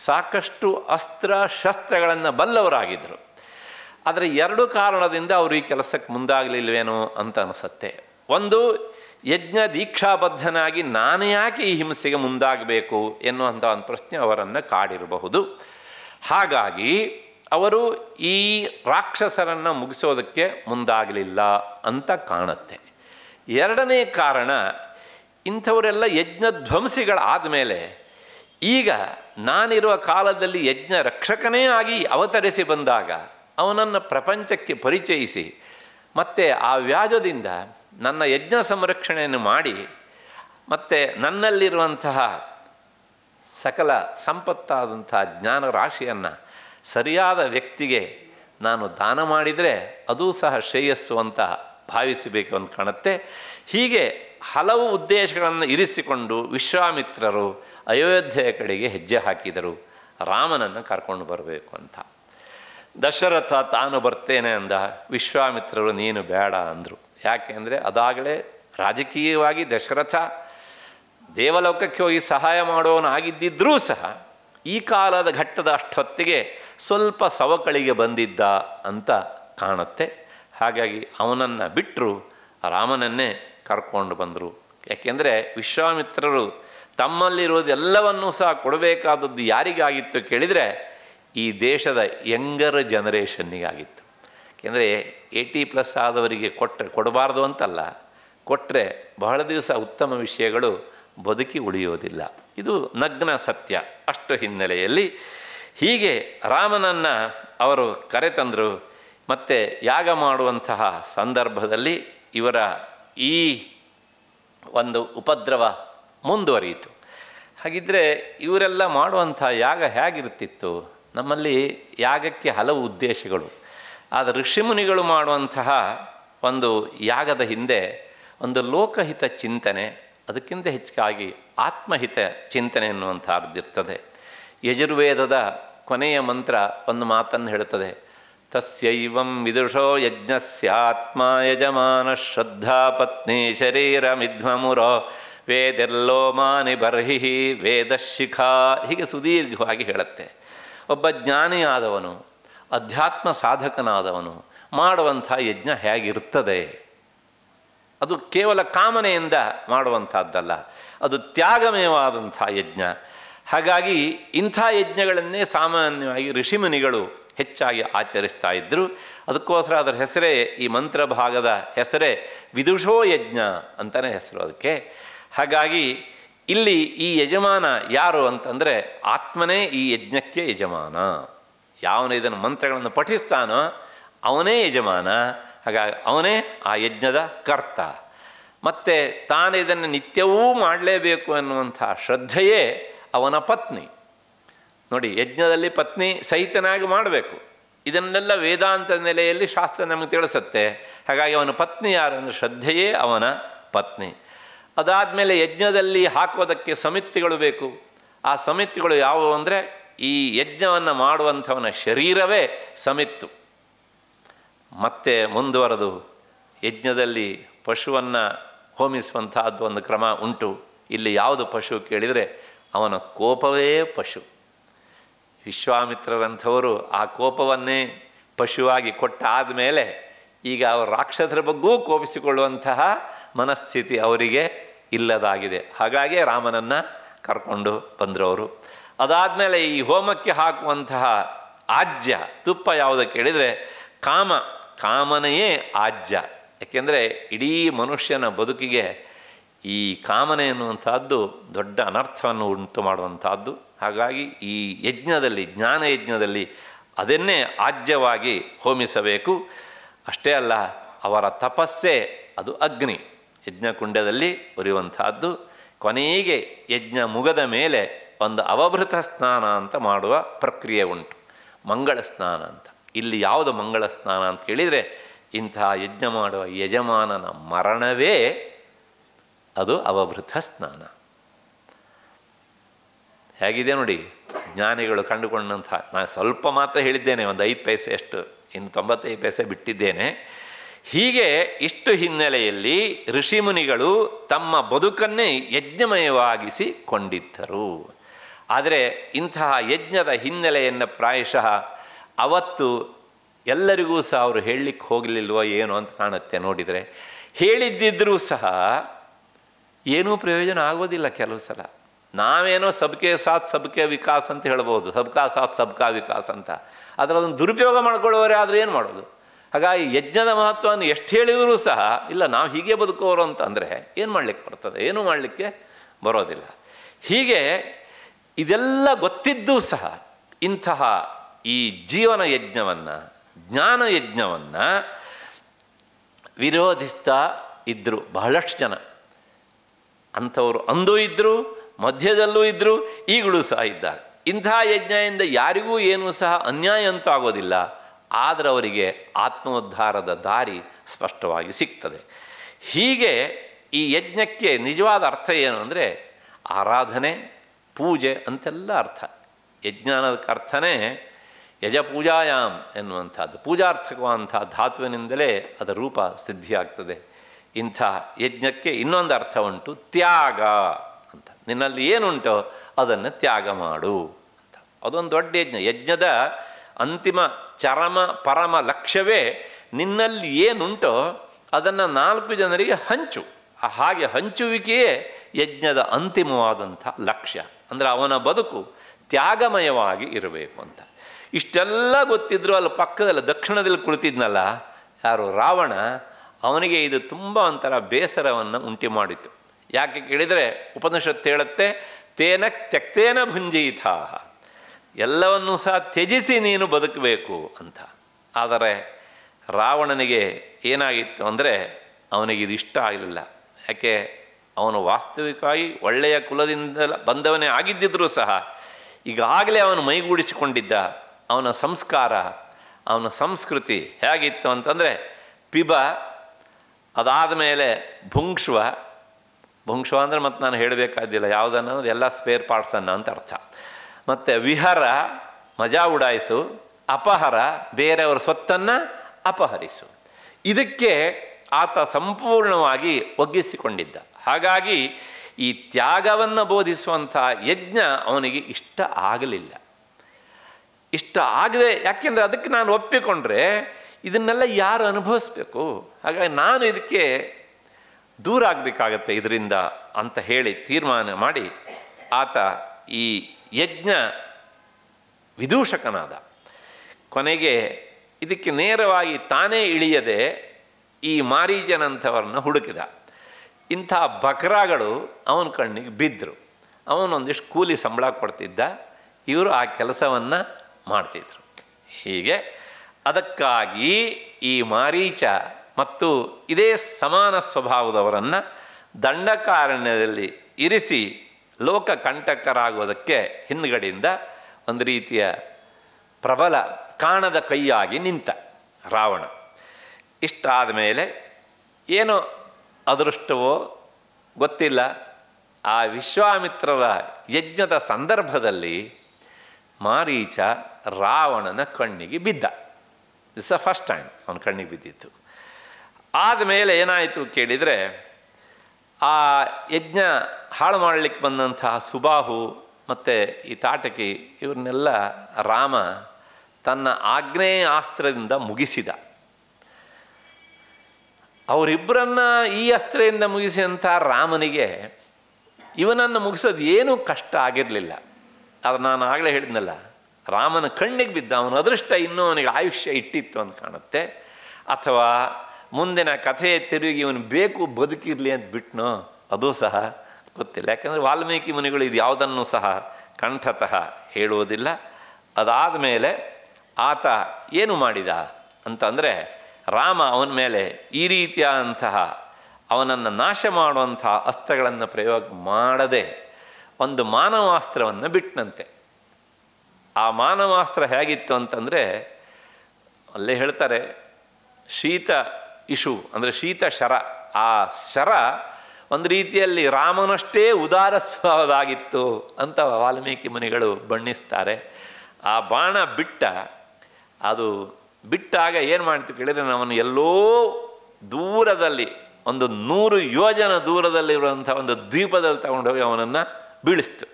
ಸಾಕಷ್ಟು ಅಸ್ತ್ರ ಶಸ್ತ್ರಗಳನ್ನು ಬಲ್ಲವರಾಗಿದ್ದರು ಆದರೆ ಎರಡು ಕಾರಣದಿಂದ ಅವರು ಈ ಕೆಲಸಕ್ಕೆ ಮುಂದಾಗಲಿಲ್ವೇನೋ ಅಂತ ಅನಿಸತ್ತೆ ಒಂದು ಯಜ್ಞ ದೀಕ್ಷಾಬದ್ಧನಾಗಿ ನಾನು ಯಾಕೆ ಈ ಹಿಂಸೆಗೆ ಮುಂದಾಗಬೇಕು ಎನ್ನುವಂಥ ಒಂದು ಪ್ರಶ್ನೆ ಅವರನ್ನು ಕಾಡಿರಬಹುದು ಹಾಗಾಗಿ ಅವರು ಈ ರಾಕ್ಷಸರನ್ನು ಮುಗಿಸೋದಕ್ಕೆ ಮುಂದಾಗಲಿಲ್ಲ ಅಂತ ಕಾಣುತ್ತೆ ಎರಡನೇ ಕಾರಣ ಇಂಥವರೆಲ್ಲ ಯಜ್ಞ ಧ್ವಂಸಿಗಳಾದ ಮೇಲೆ ಈಗ ನಾನಿರುವ ಕಾಲದಲ್ಲಿ ಯಜ್ಞ ರಕ್ಷಕನೇ ಆಗಿ ಅವತರಿಸಿ ಬಂದಾಗ ಅವನನ್ನು ಪ್ರಪಂಚಕ್ಕೆ ಪರಿಚಯಿಸಿ ಮತ್ತು ಆ ವ್ಯಾಜದಿಂದ ನನ್ನ ಯಜ್ಞ ಸಂರಕ್ಷಣೆಯನ್ನು ಮಾಡಿ ಮತ್ತು ನನ್ನಲ್ಲಿರುವಂತಹ ಸಕಲ ಸಂಪತ್ತಾದಂತಹ ಜ್ಞಾನ ರಾಶಿಯನ್ನು ಸರಿಯಾದ ವ್ಯಕ್ತಿಗೆ ನಾನು ದಾನ ಮಾಡಿದರೆ ಅದೂ ಸಹ ಶ್ರೇಯಸ್ಸುವಂತಹ ಭಾವಿಸಬೇಕು ಅಂತ ಕಾಣುತ್ತೆ ಹೀಗೆ ಹಲವು ಉದ್ದೇಶಗಳನ್ನು ಇರಿಸಿಕೊಂಡು ವಿಶ್ವಾಮಿತ್ರರು ಅಯೋಧ್ಯೆಯ ಕಡೆಗೆ ಹೆಜ್ಜೆ ಹಾಕಿದರು ರಾಮನನ್ನು ಕರ್ಕೊಂಡು ಬರಬೇಕು ಅಂತ ದಶರಥ ತಾನು ಬರ್ತೇನೆ ಅಂದ ವಿಶ್ವಾಮಿತ್ರರು ನೀನು ಬೇಡ ಅಂದರು ಯಾಕೆ ಅಂದರೆ ಅದಾಗಲೇ ರಾಜಕೀಯವಾಗಿ ದಶರಥ ದೇವಲೋಕಕ್ಕೆ ಹೋಗಿ ಸಹಾಯ ಮಾಡೋನಾಗಿದ್ದಿದ್ದರೂ ಸಹ ಈ ಕಾಲದ ಘಟ್ಟದ ಅಷ್ಟೊತ್ತಿಗೆ ಸ್ವಲ್ಪ ಸವಕಳಿಗೆ ಬಂದಿದ್ದ ಅಂತ ಕಾಣುತ್ತೆ ಹಾಗಾಗಿ ಅವನನ್ನು ಬಿಟ್ಟರು ರಾಮನನ್ನೇ ಕರ್ಕೊಂಡು ಬಂದರು ಯಾಕೆಂದರೆ ವಿಶ್ವಾಮಿತ್ರರು ತಮ್ಮಲ್ಲಿರೋದೆಲ್ಲವನ್ನೂ ಸಹ ಕೊಡಬೇಕಾದದ್ದು ಯಾರಿಗಾಗಿತ್ತು ಕೇಳಿದರೆ ಈ ದೇಶದ ಯಂಗರ್ ಜನರೇಷನ್ನಿಗಾಗಿತ್ತು ಏಕೆಂದರೆ ಏಯ್ಟಿ ಪ್ಲಸ್ ಆದವರಿಗೆ ಕೊಟ್ಟರೆ ಕೊಡಬಾರ್ದು ಅಂತಲ್ಲ ಕೊಟ್ಟರೆ ಬಹಳ ದಿವಸ ಉತ್ತಮ ವಿಷಯಗಳು ಬದುಕಿ ಉಳಿಯೋದಿಲ್ಲ ಇದು ನಗ್ನ ಸತ್ಯ ಅಷ್ಟು ಹಿನ್ನೆಲೆಯಲ್ಲಿ ಹೀಗೆ ರಾಮನನ್ನು ಅವರು ಕರೆತಂದರು ಮತ್ತು ಯಾಗ ಮಾಡುವಂತಹ ಸಂದರ್ಭದಲ್ಲಿ ಇವರ ಈ ಒಂದು ಉಪದ್ರವ ಮುಂದುವರಿಯಿತು ಹಾಗಿದ್ದರೆ ಇವರೆಲ್ಲ ಮಾಡುವಂಥ ಯಾಗ ಹೇಗಿರುತ್ತಿತ್ತು ನಮ್ಮಲ್ಲಿ ಯಾಗಕ್ಕೆ ಹಲವು ಉದ್ದೇಶಗಳು ಆದರೆ ಋಷಿಮುನಿಗಳು ಮಾಡುವಂತಹ ಒಂದು ಯಾಗದ ಹಿಂದೆ ಒಂದು ಲೋಕಹಿತ ಚಿಂತನೆ ಅದಕ್ಕಿಂತ ಹೆಚ್ಚಾಗಿ ಆತ್ಮಹಿತ ಚಿಂತನೆ ಎನ್ನುವಂಥದ್ದಿರ್ತದೆ ಯಜುರ್ವೇದದ ಕೊನೆಯ ಮಂತ್ರ ಒಂದು ಮಾತನ್ನು ಹೇಳುತ್ತದೆ ತಸ್ಯೈವಂ ವಿದುಷೋ ಯಜ್ಞಸ್ಯಾತ್ಮಾ ಯಜಮಾನ ಶ್ರದ್ಧಾ ಪತ್ನಿ ಶರೀರ ಮಿಧ್ವಮುರೋ ಬರ್ಹಿ ಬರ್ಹಿಹಿ ವೇದಶಿಖಾ ಹೀಗೆ ಸುದೀರ್ಘವಾಗಿ ಹೇಳುತ್ತೆ ಒಬ್ಬ ಜ್ಞಾನಿಯಾದವನು ಅಧ್ಯಾತ್ಮ ಸಾಧಕನಾದವನು ಮಾಡುವಂಥ ಯಜ್ಞ ಹೇಗಿರುತ್ತದೆ ಅದು ಕೇವಲ ಕಾಮನೆಯಿಂದ ಮಾಡುವಂಥದ್ದಲ್ಲ ಅದು ತ್ಯಾಗಮಯವಾದಂಥ ಯಜ್ಞ ಹಾಗಾಗಿ ಇಂಥ ಯಜ್ಞಗಳನ್ನೇ ಸಾಮಾನ್ಯವಾಗಿ ಋಷಿಮುನಿಗಳು ಹೆಚ್ಚಾಗಿ ಆಚರಿಸ್ತಾ ಇದ್ದರು ಅದಕ್ಕೋಸ್ಕರ ಅದರ ಹೆಸರೇ ಈ ಮಂತ್ರ ಭಾಗದ ಹೆಸರೇ ವಿದುಷೋ ಯಜ್ಞ ಅಂತಲೇ ಹೆಸರು ಅದಕ್ಕೆ ಹಾಗಾಗಿ ಇಲ್ಲಿ ಈ ಯಜಮಾನ ಯಾರು ಅಂತಂದರೆ ಆತ್ಮನೇ ಈ ಯಜ್ಞಕ್ಕೆ ಯಜಮಾನ ಯಾವನು ಇದನ್ನು ಮಂತ್ರಗಳನ್ನು ಪಠಿಸ್ತಾನೋ ಅವನೇ ಯಜಮಾನ ಹಾಗಾಗಿ ಅವನೇ ಆ ಯಜ್ಞದ ಕರ್ತ ಮತ್ತು ತಾನು ಇದನ್ನು ನಿತ್ಯವೂ ಮಾಡಲೇಬೇಕು ಅನ್ನುವಂಥ ಶ್ರದ್ಧೆಯೇ ಅವನ ಪತ್ನಿ ನೋಡಿ ಯಜ್ಞದಲ್ಲಿ ಪತ್ನಿ ಸಹಿತನಾಗಿ ಮಾಡಬೇಕು ಇದನ್ನೆಲ್ಲ ವೇದಾಂತ ನೆಲೆಯಲ್ಲಿ ಶಾಸ್ತ್ರ ನಮಗೆ ತಿಳಿಸುತ್ತೆ ಹಾಗಾಗಿ ಅವನ ಪತ್ನಿ ಯಾರು ಅಂದರೆ ಶ್ರದ್ಧೆಯೇ ಅವನ ಪತ್ನಿ ಅದಾದ ಮೇಲೆ ಯಜ್ಞದಲ್ಲಿ ಹಾಕೋದಕ್ಕೆ ಸಮಿತಿಗಳು ಬೇಕು ಆ ಸಮಿತಿಗಳು ಯಾವುವು ಅಂದರೆ ಈ ಯಜ್ಞವನ್ನು ಮಾಡುವಂಥವನ ಶರೀರವೇ ಸಮಿತ್ತು ಮತ್ತೆ ಮುಂದುವರೆದು ಯಜ್ಞದಲ್ಲಿ ಪಶುವನ್ನು ಹೋಮಿಸುವಂತಹದ್ದು ಒಂದು ಕ್ರಮ ಉಂಟು ಇಲ್ಲಿ ಯಾವುದು ಪಶು ಕೇಳಿದರೆ ಅವನ ಕೋಪವೇ ಪಶು ವಿಶ್ವಾಮಿತ್ರರಂಥವರು ಆ ಕೋಪವನ್ನೇ ಪಶುವಾಗಿ ಕೊಟ್ಟಾದ ಮೇಲೆ ಈಗ ಅವರು ರಾಕ್ಷಸರ ಬಗ್ಗೂ ಕೋಪಿಸಿಕೊಳ್ಳುವಂತಹ ಮನಸ್ಥಿತಿ ಅವರಿಗೆ ಇಲ್ಲದಾಗಿದೆ ಹಾಗಾಗಿ ರಾಮನನ್ನು ಕರ್ಕೊಂಡು ಬಂದ್ರವರು ಅದಾದಮೇಲೆ ಈ ಹೋಮಕ್ಕೆ ಹಾಕುವಂತಹ ಆಜ್ಯ ತುಪ್ಪ ಯಾವುದಕ್ಕೆ ಹೇಳಿದರೆ ಕಾಮ ಕಾಮನೆಯೇ ಆಜ್ಯ ಯಾಕೆಂದರೆ ಇಡೀ ಮನುಷ್ಯನ ಬದುಕಿಗೆ ಈ ಕಾಮನೆ ಎನ್ನುವಂಥದ್ದು ದೊಡ್ಡ ಅನರ್ಥವನ್ನು ಉಂಟು ಮಾಡುವಂಥದ್ದು ಹಾಗಾಗಿ ಈ ಯಜ್ಞದಲ್ಲಿ ಜ್ಞಾನ ಯಜ್ಞದಲ್ಲಿ ಅದನ್ನೇ ಆಜ್ಯವಾಗಿ ಹೋಮಿಸಬೇಕು ಅಷ್ಟೇ ಅಲ್ಲ ಅವರ ತಪಸ್ಸೇ ಅದು ಅಗ್ನಿ ಯಜ್ಞಕುಂಡದಲ್ಲಿ ಉರಿಯುವಂಥದ್ದು ಕೊನೆಗೆ ಯಜ್ಞ ಮುಗದ ಮೇಲೆ ಒಂದು ಅವಭೃತ ಸ್ನಾನ ಅಂತ ಮಾಡುವ ಪ್ರಕ್ರಿಯೆ ಉಂಟು ಮಂಗಳ ಸ್ನಾನ ಅಂತ ಇಲ್ಲಿ ಯಾವುದು ಮಂಗಳ ಸ್ನಾನ ಅಂತ ಕೇಳಿದರೆ ಇಂತಹ ಯಜ್ಞ ಮಾಡುವ ಯಜಮಾನನ ಮರಣವೇ ಅದು ಅವಭೃತ ಸ್ನಾನ ಹೇಗಿದೆ ನೋಡಿ ಜ್ಞಾನಿಗಳು ಕಂಡುಕೊಂಡಂಥ ನಾನು ಸ್ವಲ್ಪ ಮಾತ್ರ ಹೇಳಿದ್ದೇನೆ ಒಂದು ಐದು ಪೈಸೆ ಅಷ್ಟು ಇನ್ನು ತೊಂಬತ್ತೈದು ಪೈಸೆ ಬಿಟ್ಟಿದ್ದೇನೆ ಹೀಗೆ ಇಷ್ಟು ಹಿನ್ನೆಲೆಯಲ್ಲಿ ಋಷಿಮುನಿಗಳು ತಮ್ಮ ಬದುಕನ್ನೇ ಯಜ್ಞಮಯವಾಗಿಸಿ ಕೊಂಡಿದ್ದರು ಆದರೆ ಇಂತಹ ಯಜ್ಞದ ಹಿನ್ನೆಲೆಯನ್ನು ಪ್ರಾಯಶಃ ಅವತ್ತು ಎಲ್ಲರಿಗೂ ಸಹ ಅವರು ಹೇಳಲಿಕ್ಕೆ ಹೋಗಲಿಲ್ವೋ ಏನು ಅಂತ ಕಾಣುತ್ತೆ ನೋಡಿದರೆ ಹೇಳಿದ್ದಿದ್ರೂ ಸಹ ಏನೂ ಪ್ರಯೋಜನ ಆಗೋದಿಲ್ಲ ಕೆಲವು ಸಲ ನಾವೇನೋ ಸಬ್ಕೆ ಸಾಥ್ ಸಬ್ಕೆ ವಿಕಾಸ್ ಅಂತ ಹೇಳ್ಬೋದು ಸಬ್ಕಾ ಸಾಥ್ ಸಬ್ಕಾ ವಿಕಾಸ್ ಅಂತ ಅದನ್ನು ದುರುಪಯೋಗ ಮಾಡ್ಕೊಳ್ಳೋರೆ ಆದರೆ ಏನು ಮಾಡೋದು ಹಾಗಾಗಿ ಯಜ್ಞದ ಮಹತ್ವವನ್ನು ಎಷ್ಟು ಹೇಳಿದರೂ ಸಹ ಇಲ್ಲ ನಾವು ಹೀಗೆ ಬದುಕೋರು ಅಂದರೆ ಏನು ಮಾಡಲಿಕ್ಕೆ ಬರ್ತದೆ ಏನೂ ಮಾಡಲಿಕ್ಕೆ ಬರೋದಿಲ್ಲ ಹೀಗೆ ಇದೆಲ್ಲ ಗೊತ್ತಿದ್ದೂ ಸಹ ಇಂತಹ ಈ ಜೀವನ ಯಜ್ಞವನ್ನು ಜ್ಞಾನ ಯಜ್ಞವನ್ನು ವಿರೋಧಿಸ್ತಾ ಇದ್ದರು ಬಹಳಷ್ಟು ಜನ ಅಂಥವರು ಅಂದೂ ಇದ್ದರು ಮಧ್ಯದಲ್ಲೂ ಇದ್ದರು ಈಗಲೂ ಸಹ ಇದ್ದಾರೆ ಇಂಥ ಯಜ್ಞದಿಂದ ಯಾರಿಗೂ ಏನೂ ಸಹ ಅನ್ಯಾಯ ಅಂತೂ ಆಗೋದಿಲ್ಲ ಆದರೆ ಅವರಿಗೆ ಆತ್ಮೋದ್ಧಾರದ ದಾರಿ ಸ್ಪಷ್ಟವಾಗಿ ಸಿಗ್ತದೆ ಹೀಗೆ ಈ ಯಜ್ಞಕ್ಕೆ ನಿಜವಾದ ಅರ್ಥ ಏನು ಅಂದರೆ ಆರಾಧನೆ ಪೂಜೆ ಅಂತೆಲ್ಲ ಅರ್ಥ ಯಜ್ಞಾನದಕ್ಕೆ ಅರ್ಥನೇ ಯಜಪೂಜಾಯಾಮ್ ಎನ್ನುವಂಥದ್ದು ಪೂಜಾರ್ಥಕವಂಥ ಧಾತುವಿನಿಂದಲೇ ಅದರ ರೂಪ ಸಿದ್ಧಿಯಾಗ್ತದೆ ಇಂಥ ಯಜ್ಞಕ್ಕೆ ಇನ್ನೊಂದು ಅರ್ಥ ಉಂಟು ತ್ಯಾಗ ಅಂತ ನಿನ್ನಲ್ಲಿ ಏನುಂಟೋ ಅದನ್ನು ತ್ಯಾಗ ಮಾಡು ಅಂತ ಅದೊಂದು ದೊಡ್ಡ ಯಜ್ಞ ಯಜ್ಞದ ಅಂತಿಮ ಚರಮ ಪರಮ ಲಕ್ಷ್ಯವೇ ನಿನ್ನಲ್ಲಿ ಏನುಂಟೋ ಅದನ್ನು ನಾಲ್ಕು ಜನರಿಗೆ ಹಂಚು ಹಾಗೆ ಹಂಚುವಿಕೆಯೇ ಯಜ್ಞದ ಅಂತಿಮವಾದಂಥ ಲಕ್ಷ್ಯ ಅಂದರೆ ಅವನ ಬದುಕು ತ್ಯಾಗಮಯವಾಗಿ ಇರಬೇಕು ಅಂತ ಇಷ್ಟೆಲ್ಲ ಗೊತ್ತಿದ್ರು ಅಲ್ಲಿ ಪಕ್ಕದಲ್ಲಿ ದಕ್ಷಿಣದಲ್ಲಿ ಕುಳಿತಿದ್ನಲ್ಲ ಯಾರು ರಾವಣ ಅವನಿಗೆ ಇದು ತುಂಬ ಒಂಥರ ಬೇಸರವನ್ನು ಉಂಟು ಮಾಡಿತು ಯಾಕೆ ಕೇಳಿದರೆ ಉಪನಿಷತ್ತು ಹೇಳುತ್ತೆ ತೇನ ತ್ಯಕ್ತೇನ ಭುಂಜೀತ ಎಲ್ಲವನ್ನೂ ಸಹ ತ್ಯಜಿಸಿ ನೀನು ಬದುಕಬೇಕು ಅಂತ ಆದರೆ ರಾವಣನಿಗೆ ಏನಾಗಿತ್ತು ಅಂದರೆ ಅವನಿಗೆ ಇದು ಇಷ್ಟ ಆಗಲಿಲ್ಲ ಯಾಕೆ ಅವನು ವಾಸ್ತವಿಕವಾಗಿ ಒಳ್ಳೆಯ ಕುಲದಿಂದ ಬಂದವನೇ ಆಗಿದ್ದಿದ್ರೂ ಸಹ ಈಗಾಗಲೇ ಅವನು ಮೈಗೂಡಿಸಿಕೊಂಡಿದ್ದ ಅವನ ಸಂಸ್ಕಾರ ಅವನ ಸಂಸ್ಕೃತಿ ಹೇಗಿತ್ತು ಅಂತಂದರೆ ಪಿಬ ಅದಾದ ಮೇಲೆ ಭುಂಕ್ಷುವ ಭುಂಕ್ಷುವ ಅಂದರೆ ಮತ್ತು ನಾನು ಹೇಳಬೇಕಾದಿಲ್ಲ ಯಾವುದನ್ನಂದ್ರೆ ಎಲ್ಲ ಸ್ಪೇರ್ ಅನ್ನ ಅಂತ ಅರ್ಥ ಮತ್ತು ವಿಹರ ಮಜಾ ಉಡಾಯಿಸು ಅಪಹರ ಬೇರೆಯವರ ಸ್ವತ್ತನ್ನು ಅಪಹರಿಸು ಇದಕ್ಕೆ ಆತ ಸಂಪೂರ್ಣವಾಗಿ ಒಗ್ಗಿಸಿಕೊಂಡಿದ್ದ ಹಾಗಾಗಿ ಈ ತ್ಯಾಗವನ್ನು ಬೋಧಿಸುವಂಥ ಯಜ್ಞ ಅವನಿಗೆ ಇಷ್ಟ ಆಗಲಿಲ್ಲ ಇಷ್ಟ ಆಗದೆ ಯಾಕೆಂದರೆ ಅದಕ್ಕೆ ನಾನು ಒಪ್ಪಿಕೊಂಡ್ರೆ ಇದನ್ನೆಲ್ಲ ಯಾರು ಅನುಭವಿಸ್ಬೇಕು ಹಾಗಾಗಿ ನಾನು ಇದಕ್ಕೆ ದೂರ ಆಗಬೇಕಾಗತ್ತೆ ಇದರಿಂದ ಅಂತ ಹೇಳಿ ತೀರ್ಮಾನ ಮಾಡಿ ಆತ ಈ ಯಜ್ಞ ವಿದೂಷಕನಾದ ಕೊನೆಗೆ ಇದಕ್ಕೆ ನೇರವಾಗಿ ತಾನೇ ಇಳಿಯದೆ ಈ ಮಾರೀಜನಂಥವ್ರನ್ನ ಹುಡುಕಿದ ಇಂಥ ಬಕ್ರಾಗಳು ಅವನ ಕಣ್ಣಿಗೆ ಬಿದ್ದರು ಅವನೊಂದಿಷ್ಟು ಕೂಲಿ ಸಂಬಳ ಕೊಡ್ತಿದ್ದ ಇವರು ಆ ಕೆಲಸವನ್ನು ಮಾಡ್ತಿದ್ರು ಹೀಗೆ ಅದಕ್ಕಾಗಿ ಈ ಮಾರೀಚ ಮತ್ತು ಇದೇ ಸಮಾನ ಸ್ವಭಾವದವರನ್ನು ದಂಡಕಾರಣ್ಯದಲ್ಲಿ ಇರಿಸಿ ಲೋಕ ಕಂಟಕರಾಗುವುದಕ್ಕೆ ಹಿಂದ್ಗಡೆಯಿಂದ ಒಂದು ರೀತಿಯ ಪ್ರಬಲ ಕಾಣದ ಕೈಯಾಗಿ ನಿಂತ ರಾವಣ ಇಷ್ಟಾದ ಮೇಲೆ ಏನೋ ಅದೃಷ್ಟವೋ ಗೊತ್ತಿಲ್ಲ ಆ ವಿಶ್ವಾಮಿತ್ರರ ಯಜ್ಞದ ಸಂದರ್ಭದಲ್ಲಿ ಮಾರೀಚ ರಾವಣನ ಕಣ್ಣಿಗೆ ಬಿದ್ದ ದಿಸ್ ಅ ಫಸ್ಟ್ ಟೈಮ್ ಅವನ ಕಣ್ಣಿಗೆ ಬಿದ್ದಿತ್ತು ಆದಮೇಲೆ ಏನಾಯಿತು ಕೇಳಿದರೆ ಆ ಯಜ್ಞ ಹಾಳು ಮಾಡಲಿಕ್ಕೆ ಬಂದಂತಹ ಸುಬಾಹು ಮತ್ತು ಈ ತಾಟಕಿ ಇವ್ರನ್ನೆಲ್ಲ ರಾಮ ತನ್ನ ಆಗ್ನೇಯ ಅಸ್ತ್ರದಿಂದ ಮುಗಿಸಿದ ಅವರಿಬ್ಬರನ್ನ ಈ ಅಸ್ತ್ರದಿಂದ ಮುಗಿಸಿದಂಥ ರಾಮನಿಗೆ ಇವನನ್ನು ಮುಗಿಸೋದು ಏನೂ ಕಷ್ಟ ಆಗಿರಲಿಲ್ಲ ಅದು ನಾನು ಆಗಲೇ ಹೇಳಿದ್ನಲ್ಲ ರಾಮನ ಕಣ್ಣಿಗೆ ಬಿದ್ದ ಅವನ ಅದೃಷ್ಟ ಇನ್ನೂ ಅವನಿಗೆ ಆಯುಷ್ಯ ಇಟ್ಟಿತ್ತು ಅಂತ ಕಾಣುತ್ತೆ ಅಥವಾ ಮುಂದಿನ ಕಥೆ ತಿರುಗಿ ಇವನು ಬೇಕು ಬದುಕಿರಲಿ ಅಂತ ಬಿಟ್ನೋ ಅದು ಸಹ ಗೊತ್ತಿಲ್ಲ ಯಾಕಂದರೆ ವಾಲ್ಮೀಕಿ ಮುನಿಗಳು ಇದು ಯಾವುದನ್ನು ಸಹ ಕಂಠತಃ ಹೇಳುವುದಿಲ್ಲ ಅದಾದ ಮೇಲೆ ಆತ ಏನು ಮಾಡಿದ ಅಂತಂದರೆ ರಾಮ ಅವನ ಮೇಲೆ ಈ ರೀತಿಯಾದಂತಹ ಅವನನ್ನು ನಾಶ ಮಾಡುವಂತಹ ಅಸ್ತ್ರಗಳನ್ನು ಪ್ರಯೋಗ ಮಾಡದೆ ಒಂದು ಮಾನವಾಸ್ತ್ರವನ್ನು ಬಿಟ್ಟನಂತೆ ಆ ಮಾನವಾಸ್ತ್ರ ಹೇಗಿತ್ತು ಅಂತಂದರೆ ಅಲ್ಲೇ ಹೇಳ್ತಾರೆ ಶೀತ ಇಶು ಅಂದರೆ ಶೀತ ಶರ ಆ ಶರ ಒಂದು ರೀತಿಯಲ್ಲಿ ರಾಮನಷ್ಟೇ ಉದಾರ ಅಂತ ವಾಲ್ಮೀಕಿ ಮುನಿಗಳು ಬಣ್ಣಿಸ್ತಾರೆ ಆ ಬಾಣ ಬಿಟ್ಟ ಅದು ಬಿಟ್ಟಾಗ ಏನು ಮಾಡ್ತು ಕೇಳಿದರೆ ನಾವನ್ನು ಎಲ್ಲೋ ದೂರದಲ್ಲಿ ಒಂದು ನೂರು ಯೋಜನ ದೂರದಲ್ಲಿರುವಂಥ ಒಂದು ದ್ವೀಪದಲ್ಲಿ ತಗೊಂಡೋಗಿ ಅವನನ್ನು ಬೀಳಿಸ್ತು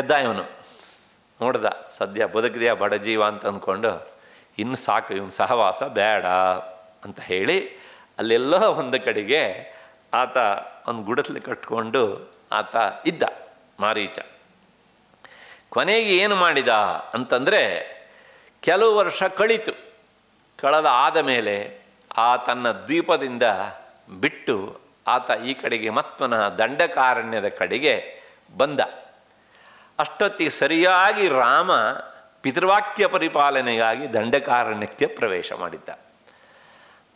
ಎದ್ದ ಇವನು ನೋಡ್ದ ಸದ್ಯ ಬದುಕಿದೆಯಾ ಬಡ ಜೀವ ಅಂತ ಅಂದ್ಕೊಂಡು ಇನ್ನು ಸಾಕು ಇವನು ಸಹವಾಸ ಬೇಡ ಅಂತ ಹೇಳಿ ಅಲ್ಲೆಲ್ಲೋ ಒಂದು ಕಡೆಗೆ ಆತ ಒಂದು ಗುಡಸಲಿ ಕಟ್ಕೊಂಡು ಆತ ಇದ್ದ ಮಾರೀಚ ಕೊನೆಗೆ ಏನು ಮಾಡಿದ ಅಂತಂದರೆ ಕೆಲವು ವರ್ಷ ಕಳಿತು ಕಳೆದ ಆದ ಮೇಲೆ ಆ ತನ್ನ ದ್ವೀಪದಿಂದ ಬಿಟ್ಟು ಆತ ಈ ಕಡೆಗೆ ಮತ್ತನ ದಂಡಕಾರಣ್ಯದ ಕಡೆಗೆ ಬಂದ ಅಷ್ಟೊತ್ತಿಗೆ ಸರಿಯಾಗಿ ರಾಮ ಪಿತೃವಾಕ್ಯ ಪರಿಪಾಲನೆಗಾಗಿ ದಂಡಕಾರಣ್ಯಕ್ಕೆ ಪ್ರವೇಶ ಮಾಡಿದ್ದ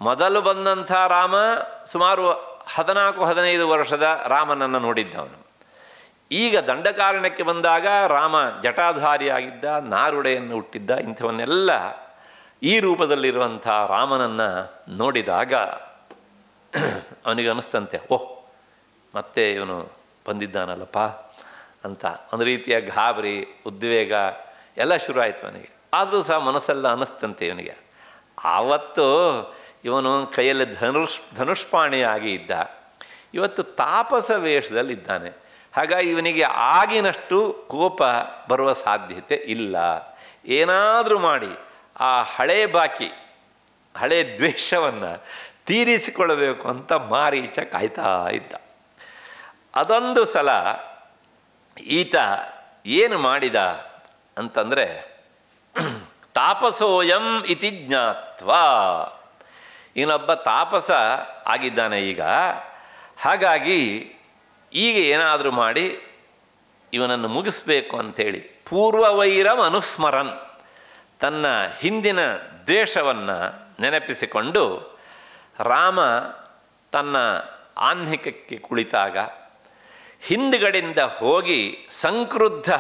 ಮೊದಲು ಬಂದಂಥ ರಾಮ ಸುಮಾರು ಹದಿನಾಲ್ಕು ಹದಿನೈದು ವರ್ಷದ ರಾಮನನ್ನು ನೋಡಿದ್ದವನು ಈಗ ದಂಡಕಾರಣ್ಯಕ್ಕೆ ಬಂದಾಗ ರಾಮ ಜಟಾಧಾರಿಯಾಗಿದ್ದ ನಾರುಡೆಯನ್ನು ಹುಟ್ಟಿದ್ದ ಇಂಥವನ್ನೆಲ್ಲ ಈ ರೂಪದಲ್ಲಿರುವಂಥ ರಾಮನನ್ನು ನೋಡಿದಾಗ ಅವನಿಗೆ ಅನಿಸ್ತಂತೆ ಓಹ್ ಮತ್ತೆ ಇವನು ಬಂದಿದ್ದಾನಲ್ಲಪ್ಪ ಅಂತ ಒಂದು ರೀತಿಯ ಗಾಬರಿ ಉದ್ವೇಗ ಎಲ್ಲ ಶುರುವಾಯಿತು ಅವನಿಗೆ ಆದರೂ ಸಹ ಮನಸ್ಸೆಲ್ಲ ಅನ್ನಿಸ್ತಂತೆ ಇವನಿಗೆ ಆವತ್ತು ಇವನು ಕೈಯಲ್ಲಿ ಧನುಷ್ ಧನುಷ್ಪಾಣಿಯಾಗಿ ಇದ್ದ ಇವತ್ತು ತಾಪಸ ವೇಷದಲ್ಲಿ ಇದ್ದಾನೆ ಹಾಗಾಗಿ ಇವನಿಗೆ ಆಗಿನಷ್ಟು ಕೋಪ ಬರುವ ಸಾಧ್ಯತೆ ಇಲ್ಲ ಏನಾದರೂ ಮಾಡಿ ಆ ಹಳೆ ಬಾಕಿ ಹಳೆ ದ್ವೇಷವನ್ನು ತೀರಿಸಿಕೊಳ್ಳಬೇಕು ಅಂತ ಮಾರೀಚ ಕಾಯ್ತಾ ಇದ್ದ ಅದೊಂದು ಸಲ ಈತ ಏನು ಮಾಡಿದ ಅಂತಂದರೆ ತಾಪಸೋಯಂ ಇತಿ ಜ್ಞಾತ್ವ ಇನ್ನೊಬ್ಬ ತಾಪಸ ಆಗಿದ್ದಾನೆ ಈಗ ಹಾಗಾಗಿ ಈಗ ಏನಾದರೂ ಮಾಡಿ ಇವನನ್ನು ಮುಗಿಸ್ಬೇಕು ಅಂಥೇಳಿ ಪೂರ್ವವೈರಂ ಅನುಸ್ಮರನ್ ತನ್ನ ಹಿಂದಿನ ದ್ವೇಷವನ್ನು ನೆನಪಿಸಿಕೊಂಡು ರಾಮ ತನ್ನ ಆಹ್ನಿಕಕ್ಕೆ ಕುಳಿತಾಗ ಹಿಂದ್ಗಡೆಯಿಂದ ಹೋಗಿ ಸಂಕ್ರುದ್ಧ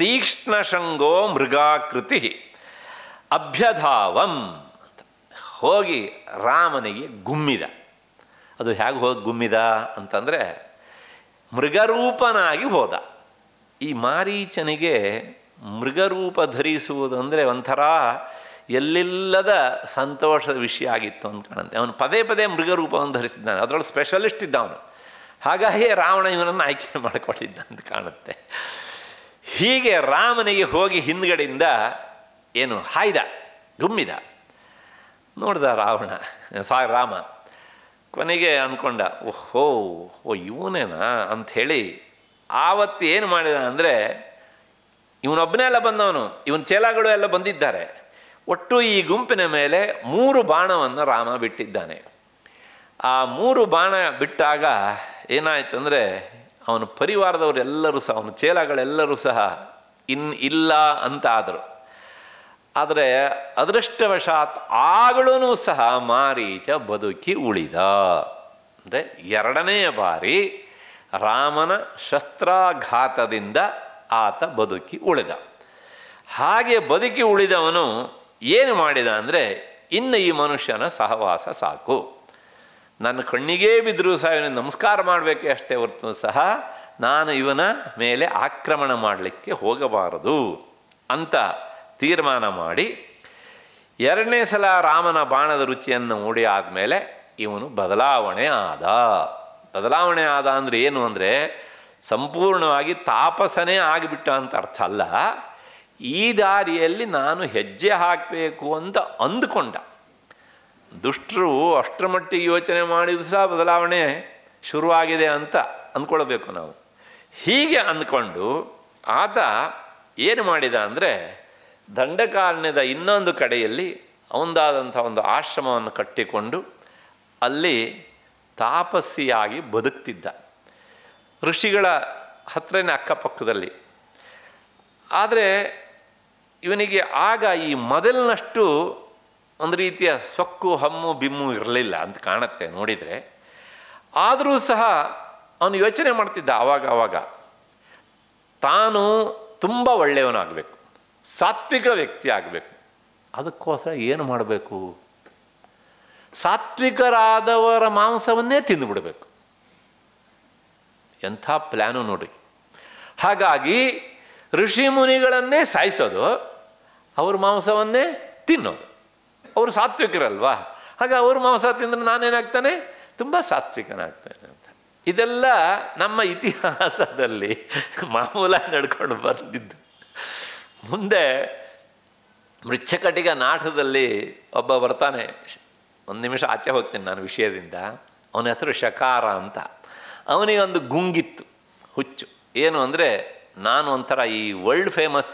ತೀಕ್ಷ್ಣ ಶಂಗೋ ಮೃಗಾಕೃತಿ ಅಭ್ಯಧಾವಂ ಹೋಗಿ ರಾಮನಿಗೆ ಗುಮ್ಮಿದ ಅದು ಹೇಗೆ ಹೋಗಿ ಗುಮ್ಮಿದ ಅಂತಂದರೆ ಮೃಗರೂಪನಾಗಿ ಹೋದ ಈ ಮಾರೀಚನಿಗೆ ಮೃಗರೂಪ ಧರಿಸುವುದು ಅಂದರೆ ಒಂಥರ ಎಲ್ಲಿಲ್ಲದ ಸಂತೋಷದ ವಿಷಯ ಆಗಿತ್ತು ಅಂತ ಕಾಣುತ್ತೆ ಅವನು ಪದೇ ಪದೇ ಮೃಗರೂಪವನ್ನು ಧರಿಸಿದ್ದಾನೆ ಅದರೊಳಗೆ ಸ್ಪೆಷಲಿಸ್ಟ್ ಇದ್ದ ಅವನು ಹಾಗಾಗಿ ರಾವಣ ಇವನನ್ನು ಆಯ್ಕೆ ಮಾಡಿಕೊಟ್ಟಿದ್ದ ಅಂತ ಕಾಣುತ್ತೆ ಹೀಗೆ ರಾಮನಿಗೆ ಹೋಗಿ ಹಿಂದ್ಗಡೆಯಿಂದ ಏನು ಹಾಯ್ದ ಗುಮ್ಮಿದ ನೋಡ್ದ ರಾವಣ ಸಾರಿ ರಾಮ ಕೊನೆಗೆ ಅಂದ್ಕೊಂಡ ಓಹೋ ಓ ಇವನೇನಾ ಅಂಥೇಳಿ ಆವತ್ತು ಏನು ಮಾಡಿದ ಅಂದರೆ ಇವನೊಬ್ಬನೇ ಎಲ್ಲ ಬಂದವನು ಇವನ ಚೇಲಾಗಳು ಎಲ್ಲ ಬಂದಿದ್ದಾರೆ ಒಟ್ಟು ಈ ಗುಂಪಿನ ಮೇಲೆ ಮೂರು ಬಾಣವನ್ನು ರಾಮ ಬಿಟ್ಟಿದ್ದಾನೆ ಆ ಮೂರು ಬಾಣ ಬಿಟ್ಟಾಗ ಏನಾಯ್ತು ಅಂದರೆ ಅವನ ಪರಿವಾರದವರೆಲ್ಲರೂ ಸಹ ಅವನ ಚೇಲಗಳೆಲ್ಲರೂ ಸಹ ಇನ್ ಇಲ್ಲ ಅಂತ ಆದರು ಆದರೆ ಅದೃಷ್ಟವಶಾತ್ ಆಗಳೂ ಸಹ ಮಾರೀಚ ಬದುಕಿ ಉಳಿದ ಅಂದರೆ ಎರಡನೆಯ ಬಾರಿ ರಾಮನ ಶಸ್ತ್ರಾಘಾತದಿಂದ ಆತ ಬದುಕಿ ಉಳಿದ ಹಾಗೆ ಬದುಕಿ ಉಳಿದವನು ಏನು ಮಾಡಿದ ಅಂದರೆ ಇನ್ನು ಈ ಮನುಷ್ಯನ ಸಹವಾಸ ಸಾಕು ನನ್ನ ಕಣ್ಣಿಗೇ ಬಿದ್ದರೂ ಸಹ ಇವನಿಗೆ ನಮಸ್ಕಾರ ಮಾಡಬೇಕೆ ಅಷ್ಟೇ ಹೊರತು ಸಹ ನಾನು ಇವನ ಮೇಲೆ ಆಕ್ರಮಣ ಮಾಡಲಿಕ್ಕೆ ಹೋಗಬಾರದು ಅಂತ ತೀರ್ಮಾನ ಮಾಡಿ ಎರಡನೇ ಸಲ ರಾಮನ ಬಾಣದ ರುಚಿಯನ್ನು ಮೂಡಿ ಆದಮೇಲೆ ಇವನು ಬದಲಾವಣೆ ಆದ ಬದಲಾವಣೆ ಆದ ಅಂದರೆ ಏನು ಅಂದರೆ ಸಂಪೂರ್ಣವಾಗಿ ತಾಪಸನೇ ಆಗಿಬಿಟ್ಟ ಅಂತ ಅರ್ಥ ಅಲ್ಲ ಈ ದಾರಿಯಲ್ಲಿ ನಾನು ಹೆಜ್ಜೆ ಹಾಕಬೇಕು ಅಂತ ಅಂದುಕೊಂಡ ದುಷ್ಟರು ಅಷ್ಟರ ಮಟ್ಟಿಗೆ ಯೋಚನೆ ಮಾಡಿದ ಸಹ ಬದಲಾವಣೆ ಶುರುವಾಗಿದೆ ಅಂತ ಅಂದ್ಕೊಳ್ಬೇಕು ನಾವು ಹೀಗೆ ಅಂದ್ಕೊಂಡು ಆತ ಏನು ಮಾಡಿದ ಅಂದರೆ ದಂಡಕಾರಣ್ಯದ ಇನ್ನೊಂದು ಕಡೆಯಲ್ಲಿ ಅವನದಾದಂಥ ಒಂದು ಆಶ್ರಮವನ್ನು ಕಟ್ಟಿಕೊಂಡು ಅಲ್ಲಿ ತಾಪಸ್ಸಿಯಾಗಿ ಬದುಕ್ತಿದ್ದ ಋಷಿಗಳ ಹತ್ರನೇ ಅಕ್ಕಪಕ್ಕದಲ್ಲಿ ಆದರೆ ಇವನಿಗೆ ಆಗ ಈ ಮೊದಲಿನಷ್ಟು ಒಂದು ರೀತಿಯ ಸೊಕ್ಕು ಹಮ್ಮು ಬಿಮ್ಮು ಇರಲಿಲ್ಲ ಅಂತ ಕಾಣುತ್ತೆ ನೋಡಿದರೆ ಆದರೂ ಸಹ ಅವನು ಯೋಚನೆ ಮಾಡ್ತಿದ್ದ ಆವಾಗ ಆವಾಗ ತಾನು ತುಂಬ ಒಳ್ಳೆಯವನಾಗಬೇಕು ಸಾತ್ವಿಕ ವ್ಯಕ್ತಿ ಆಗಬೇಕು ಅದಕ್ಕೋಸ್ಕರ ಏನು ಮಾಡಬೇಕು ಸಾತ್ವಿಕರಾದವರ ಮಾಂಸವನ್ನೇ ತಿಂದುಬಿಡಬೇಕು ಎಂಥ ಪ್ಲ್ಯಾನು ನೋಡಿ ಹಾಗಾಗಿ ಋಷಿ ಮುನಿಗಳನ್ನೇ ಸಾಯಿಸೋದು ಅವ್ರ ಮಾಂಸವನ್ನೇ ತಿನ್ನೋದು ಅವರು ಸಾತ್ವಿಕರಲ್ವಾ ಹಾಗೆ ಅವರು ಮಾಂಸ ತಿಂದರೆ ನಾನೇನಾಗ್ತಾನೆ ತುಂಬ ಸಾತ್ವಿಕನಾಗ್ತಾನೆ ಅಂತ ಇದೆಲ್ಲ ನಮ್ಮ ಇತಿಹಾಸದಲ್ಲಿ ಮಾಮೂಲಾಗಿ ನಡ್ಕೊಂಡು ಬಂದಿದ್ದು ಮುಂದೆ ಮೃಚ್ಛಕಟಿಗ ನಾಟದಲ್ಲಿ ಒಬ್ಬ ಬರ್ತಾನೆ ಒಂದು ನಿಮಿಷ ಆಚೆ ಹೋಗ್ತೀನಿ ನಾನು ವಿಷಯದಿಂದ ಅವನ ಹೆಸರು ಶಕಾರ ಅಂತ ಒಂದು ಗುಂಗಿತ್ತು ಹುಚ್ಚು ಏನು ಅಂದರೆ ನಾನು ಒಂಥರ ಈ ವರ್ಲ್ಡ್ ಫೇಮಸ್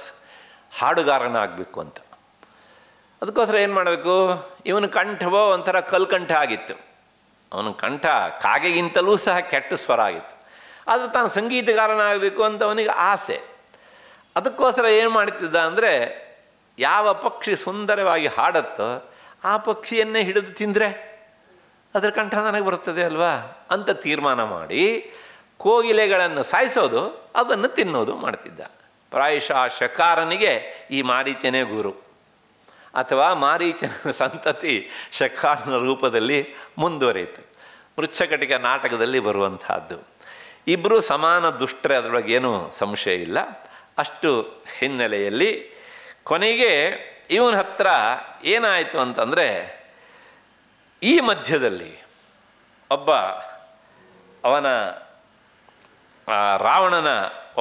ಹಾಡುಗಾರನಾಗಬೇಕು ಅಂತ ಅದಕ್ಕೋಸ್ಕರ ಏನು ಮಾಡಬೇಕು ಇವನ ಕಂಠವೋ ಒಂಥರ ಕಲ್ಕಂಠ ಆಗಿತ್ತು ಅವನ ಕಂಠ ಕಾಗೆಗಿಂತಲೂ ಸಹ ಕೆಟ್ಟ ಸ್ವರ ಆಗಿತ್ತು ಆದರೆ ತಾನು ಸಂಗೀತಗಾರನಾಗಬೇಕು ಅಂತ ಅವನಿಗೆ ಆಸೆ ಅದಕ್ಕೋಸ್ಕರ ಏನು ಮಾಡ್ತಿದ್ದ ಅಂದರೆ ಯಾವ ಪಕ್ಷಿ ಸುಂದರವಾಗಿ ಹಾಡತ್ತೋ ಆ ಪಕ್ಷಿಯನ್ನೇ ಹಿಡಿದು ತಿಂದರೆ ಅದರ ಕಂಠ ನನಗೆ ಬರುತ್ತದೆ ಅಲ್ವಾ ಅಂತ ತೀರ್ಮಾನ ಮಾಡಿ ಕೋಗಿಲೆಗಳನ್ನು ಸಾಯಿಸೋದು ಅದನ್ನು ತಿನ್ನೋದು ಮಾಡ್ತಿದ್ದ ಪ್ರಾಯಶಃ ಶಕಾರನಿಗೆ ಈ ಮಾರೀಚನೇ ಗುರು ಅಥವಾ ಮಾರೀಚನ ಸಂತತಿ ಶಖಾನನ ರೂಪದಲ್ಲಿ ಮುಂದುವರಿಯಿತು ಮೃಚ್ಛಕಟಿಕ ನಾಟಕದಲ್ಲಿ ಬರುವಂತಹದ್ದು ಇಬ್ಬರು ಸಮಾನ ದುಷ್ಟರೆ ಅದರೊಳಗೆ ಏನೂ ಸಂಶಯ ಇಲ್ಲ ಅಷ್ಟು ಹಿನ್ನೆಲೆಯಲ್ಲಿ ಕೊನೆಗೆ ಇವನ ಹತ್ರ ಏನಾಯಿತು ಅಂತಂದರೆ ಈ ಮಧ್ಯದಲ್ಲಿ ಒಬ್ಬ ಅವನ ರಾವಣನ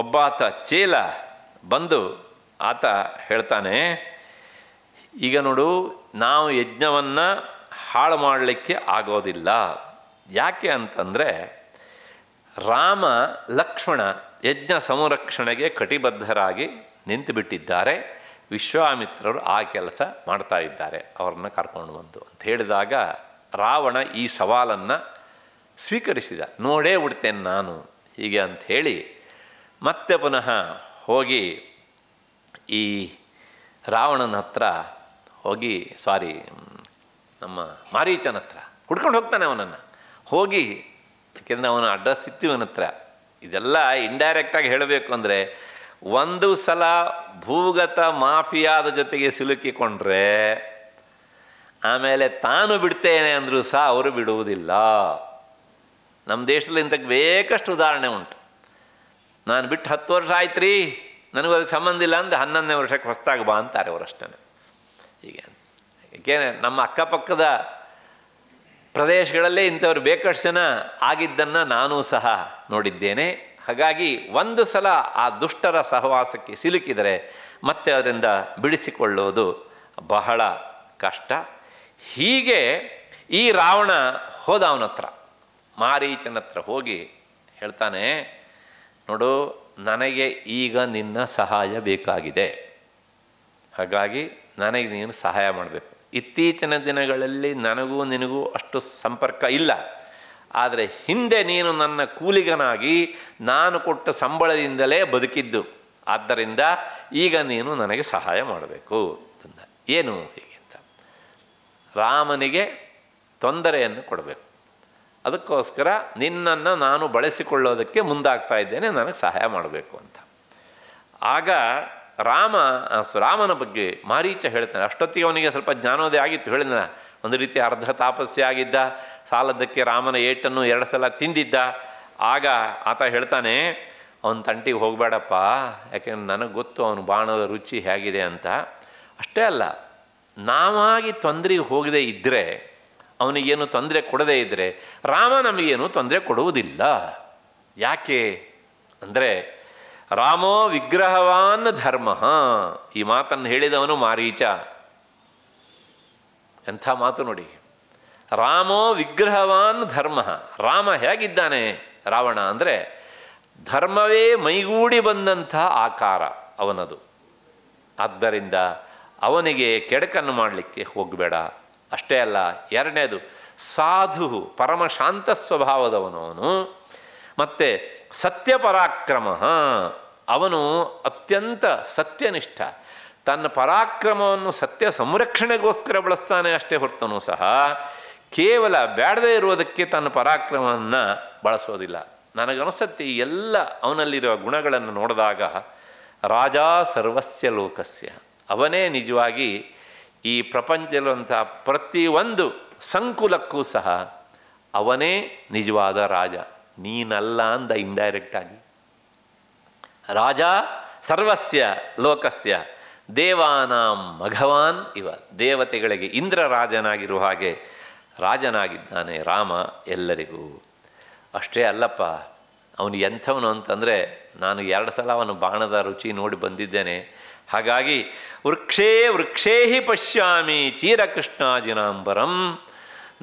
ಒಬ್ಬಾತ ಚೇಲ ಬಂದು ಆತ ಹೇಳ್ತಾನೆ ಈಗ ನೋಡು ನಾವು ಯಜ್ಞವನ್ನು ಹಾಳು ಮಾಡಲಿಕ್ಕೆ ಆಗೋದಿಲ್ಲ ಯಾಕೆ ಅಂತಂದರೆ ರಾಮ ಲಕ್ಷ್ಮಣ ಯಜ್ಞ ಸಂರಕ್ಷಣೆಗೆ ಕಟಿಬದ್ಧರಾಗಿ ನಿಂತು ಬಿಟ್ಟಿದ್ದಾರೆ ವಿಶ್ವಾಮಿತ್ರರು ಆ ಕೆಲಸ ಮಾಡ್ತಾ ಇದ್ದಾರೆ ಅವರನ್ನು ಕರ್ಕೊಂಡು ಬಂದು ಅಂತ ಹೇಳಿದಾಗ ರಾವಣ ಈ ಸವಾಲನ್ನು ಸ್ವೀಕರಿಸಿದ ನೋಡೇ ಬಿಡ್ತೇನೆ ನಾನು ಹೀಗೆ ಅಂಥೇಳಿ ಮತ್ತೆ ಪುನಃ ಹೋಗಿ ಈ ರಾವಣನ ಹತ್ರ ಹೋಗಿ ಸಾರಿ ನಮ್ಮ ಮಾರೀಚನ ಹತ್ರ ಹುಡ್ಕೊಂಡು ಹೋಗ್ತಾನೆ ಅವನನ್ನು ಹೋಗಿ ಯಾಕೆಂದರೆ ಅವನ ಅಡ್ರೆಸ್ ಇತ್ತು ಇವನ ಹತ್ರ ಇದೆಲ್ಲ ಇಂಡೈರೆಕ್ಟಾಗಿ ಹೇಳಬೇಕು ಅಂದರೆ ಒಂದು ಸಲ ಭೂಗತ ಮಾಫಿಯಾದ ಜೊತೆಗೆ ಸಿಲುಕಿಕೊಂಡ್ರೆ ಆಮೇಲೆ ತಾನು ಬಿಡ್ತೇನೆ ಅಂದರೂ ಸಹ ಅವರು ಬಿಡುವುದಿಲ್ಲ ನಮ್ಮ ದೇಶದಲ್ಲಿ ಇಂಥಕ್ಕೆ ಬೇಕಷ್ಟು ಉದಾಹರಣೆ ಉಂಟು ನಾನು ಬಿಟ್ಟು ಹತ್ತು ವರ್ಷ ಆಯ್ತು ರೀ ನನಗೂ ಅದಕ್ಕೆ ಸಂಬಂಧ ಇಲ್ಲ ಅಂದರೆ ಹನ್ನೊಂದನೇ ವರ್ಷಕ್ಕೆ ಹೊಸ್ತಾಗ ಬಾ ಅಂತಾರೆ ಅವರಷ್ಟೇ ಹೀಗೆ ಏಕೆಂದರೆ ನಮ್ಮ ಅಕ್ಕಪಕ್ಕದ ಪ್ರದೇಶಗಳಲ್ಲೇ ಇಂಥವ್ರು ಬೇಕಷ್ಟು ಜನ ಆಗಿದ್ದನ್ನು ನಾನೂ ಸಹ ನೋಡಿದ್ದೇನೆ ಹಾಗಾಗಿ ಒಂದು ಸಲ ಆ ದುಷ್ಟರ ಸಹವಾಸಕ್ಕೆ ಸಿಲುಕಿದರೆ ಮತ್ತೆ ಅದರಿಂದ ಬಿಡಿಸಿಕೊಳ್ಳೋದು ಬಹಳ ಕಷ್ಟ ಹೀಗೆ ಈ ರಾವಣ ಅವನತ್ರ ಮಾರೀಚನ ಹತ್ರ ಹೋಗಿ ಹೇಳ್ತಾನೆ ನೋಡು ನನಗೆ ಈಗ ನಿನ್ನ ಸಹಾಯ ಬೇಕಾಗಿದೆ ಹಾಗಾಗಿ ನನಗೆ ನೀನು ಸಹಾಯ ಮಾಡಬೇಕು ಇತ್ತೀಚಿನ ದಿನಗಳಲ್ಲಿ ನನಗೂ ನಿನಗೂ ಅಷ್ಟು ಸಂಪರ್ಕ ಇಲ್ಲ ಆದರೆ ಹಿಂದೆ ನೀನು ನನ್ನ ಕೂಲಿಗನಾಗಿ ನಾನು ಕೊಟ್ಟ ಸಂಬಳದಿಂದಲೇ ಬದುಕಿದ್ದು ಆದ್ದರಿಂದ ಈಗ ನೀನು ನನಗೆ ಸಹಾಯ ಮಾಡಬೇಕು ಅಂತ ಏನು ಹೀಗೆ ಅಂತ ರಾಮನಿಗೆ ತೊಂದರೆಯನ್ನು ಕೊಡಬೇಕು ಅದಕ್ಕೋಸ್ಕರ ನಿನ್ನನ್ನು ನಾನು ಬಳಸಿಕೊಳ್ಳೋದಕ್ಕೆ ಮುಂದಾಗ್ತಾ ಇದ್ದೇನೆ ನನಗೆ ಸಹಾಯ ಮಾಡಬೇಕು ಅಂತ ಆಗ ರಾಮ ರಾಮನ ಬಗ್ಗೆ ಮಾರೀಚ ಹೇಳ್ತಾನೆ ಅಷ್ಟೊತ್ತಿಗೆ ಅವನಿಗೆ ಸ್ವಲ್ಪ ಜ್ಞಾನೋದಯ ಆಗಿತ್ತು ಹೇಳಿದ ಒಂದು ರೀತಿ ಅರ್ಧ ತಾಪಸ್ಯ ಆಗಿದ್ದ ಸಾಲದ್ದಕ್ಕೆ ರಾಮನ ಏಟನ್ನು ಎರಡು ಸಲ ತಿಂದಿದ್ದ ಆಗ ಆತ ಹೇಳ್ತಾನೆ ಅವನ ತಂಟಿಗೆ ಹೋಗಬೇಡಪ್ಪ ಯಾಕೆಂದ್ರೆ ನನಗೆ ಗೊತ್ತು ಅವನು ಬಾಣದ ರುಚಿ ಹೇಗಿದೆ ಅಂತ ಅಷ್ಟೇ ಅಲ್ಲ ನಾವಾಗಿ ತೊಂದರೆಗೆ ಹೋಗದೇ ಇದ್ದರೆ ಅವನಿಗೇನು ತೊಂದರೆ ಕೊಡದೇ ಇದ್ದರೆ ರಾಮ ನಮಗೇನು ತೊಂದರೆ ಕೊಡುವುದಿಲ್ಲ ಯಾಕೆ ಅಂದರೆ ರಾಮೋ ವಿಗ್ರಹವಾನ್ ಧರ್ಮ ಈ ಮಾತನ್ನು ಹೇಳಿದವನು ಮಾರೀಚ ಎಂಥ ಮಾತು ನೋಡಿ ರಾಮೋ ವಿಗ್ರಹವಾನ್ ಧರ್ಮ ರಾಮ ಹೇಗಿದ್ದಾನೆ ರಾವಣ ಅಂದರೆ ಧರ್ಮವೇ ಮೈಗೂಡಿ ಬಂದಂಥ ಆಕಾರ ಅವನದು ಆದ್ದರಿಂದ ಅವನಿಗೆ ಕೆಡಕನ್ನು ಮಾಡಲಿಕ್ಕೆ ಹೋಗಬೇಡ ಅಷ್ಟೇ ಅಲ್ಲ ಎರಡನೇದು ಸಾಧು ಪರಮ ಶಾಂತ ಅವನು ಮತ್ತು ಸತ್ಯಪರಾಕ್ರಮ ಅವನು ಅತ್ಯಂತ ಸತ್ಯನಿಷ್ಠ ತನ್ನ ಪರಾಕ್ರಮವನ್ನು ಸತ್ಯ ಸಂರಕ್ಷಣೆಗೋಸ್ಕರ ಬಳಸ್ತಾನೆ ಅಷ್ಟೇ ಹೊರತನೂ ಸಹ ಕೇವಲ ಬ್ಯಾಡದೇ ಇರುವುದಕ್ಕೆ ತನ್ನ ಪರಾಕ್ರಮವನ್ನು ಬಳಸೋದಿಲ್ಲ ನನಗನಿಸುತ್ತೆ ಈ ಎಲ್ಲ ಅವನಲ್ಲಿರುವ ಗುಣಗಳನ್ನು ನೋಡಿದಾಗ ರಾಜ ಸರ್ವಸ್ಯ ಲೋಕಸ್ಯ ಅವನೇ ನಿಜವಾಗಿ ಈ ಪ್ರಪಂಚದಂತಹ ಪ್ರತಿಯೊಂದು ಸಂಕುಲಕ್ಕೂ ಸಹ ಅವನೇ ನಿಜವಾದ ರಾಜ ನೀನಲ್ಲ ಅಂದ ಇಂಡೈರೆಕ್ಟ್ ಆಗಿ ರಾಜ ಸರ್ವಸ್ಯ ಲೋಕಸ್ಯ ದೇವಾನಾಂ ಮಘವಾನ್ ಇವ ದೇವತೆಗಳಿಗೆ ಇಂದ್ರ ರಾಜನಾಗಿರುವ ಹಾಗೆ ರಾಜನಾಗಿದ್ದಾನೆ ರಾಮ ಎಲ್ಲರಿಗೂ ಅಷ್ಟೇ ಅಲ್ಲಪ್ಪ ಅವನು ಎಂಥವನು ಅಂತಂದರೆ ನಾನು ಎರಡು ಸಲ ಅವನು ಬಾಣದ ರುಚಿ ನೋಡಿ ಬಂದಿದ್ದೇನೆ ಹಾಗಾಗಿ ವೃಕ್ಷೇ ವೃಕ್ಷೇ ಹಿ ಪಶ್ಯಾಮಿ ಚೀರಕೃಷ್ಣಾಜಿನಾಂಬರಂ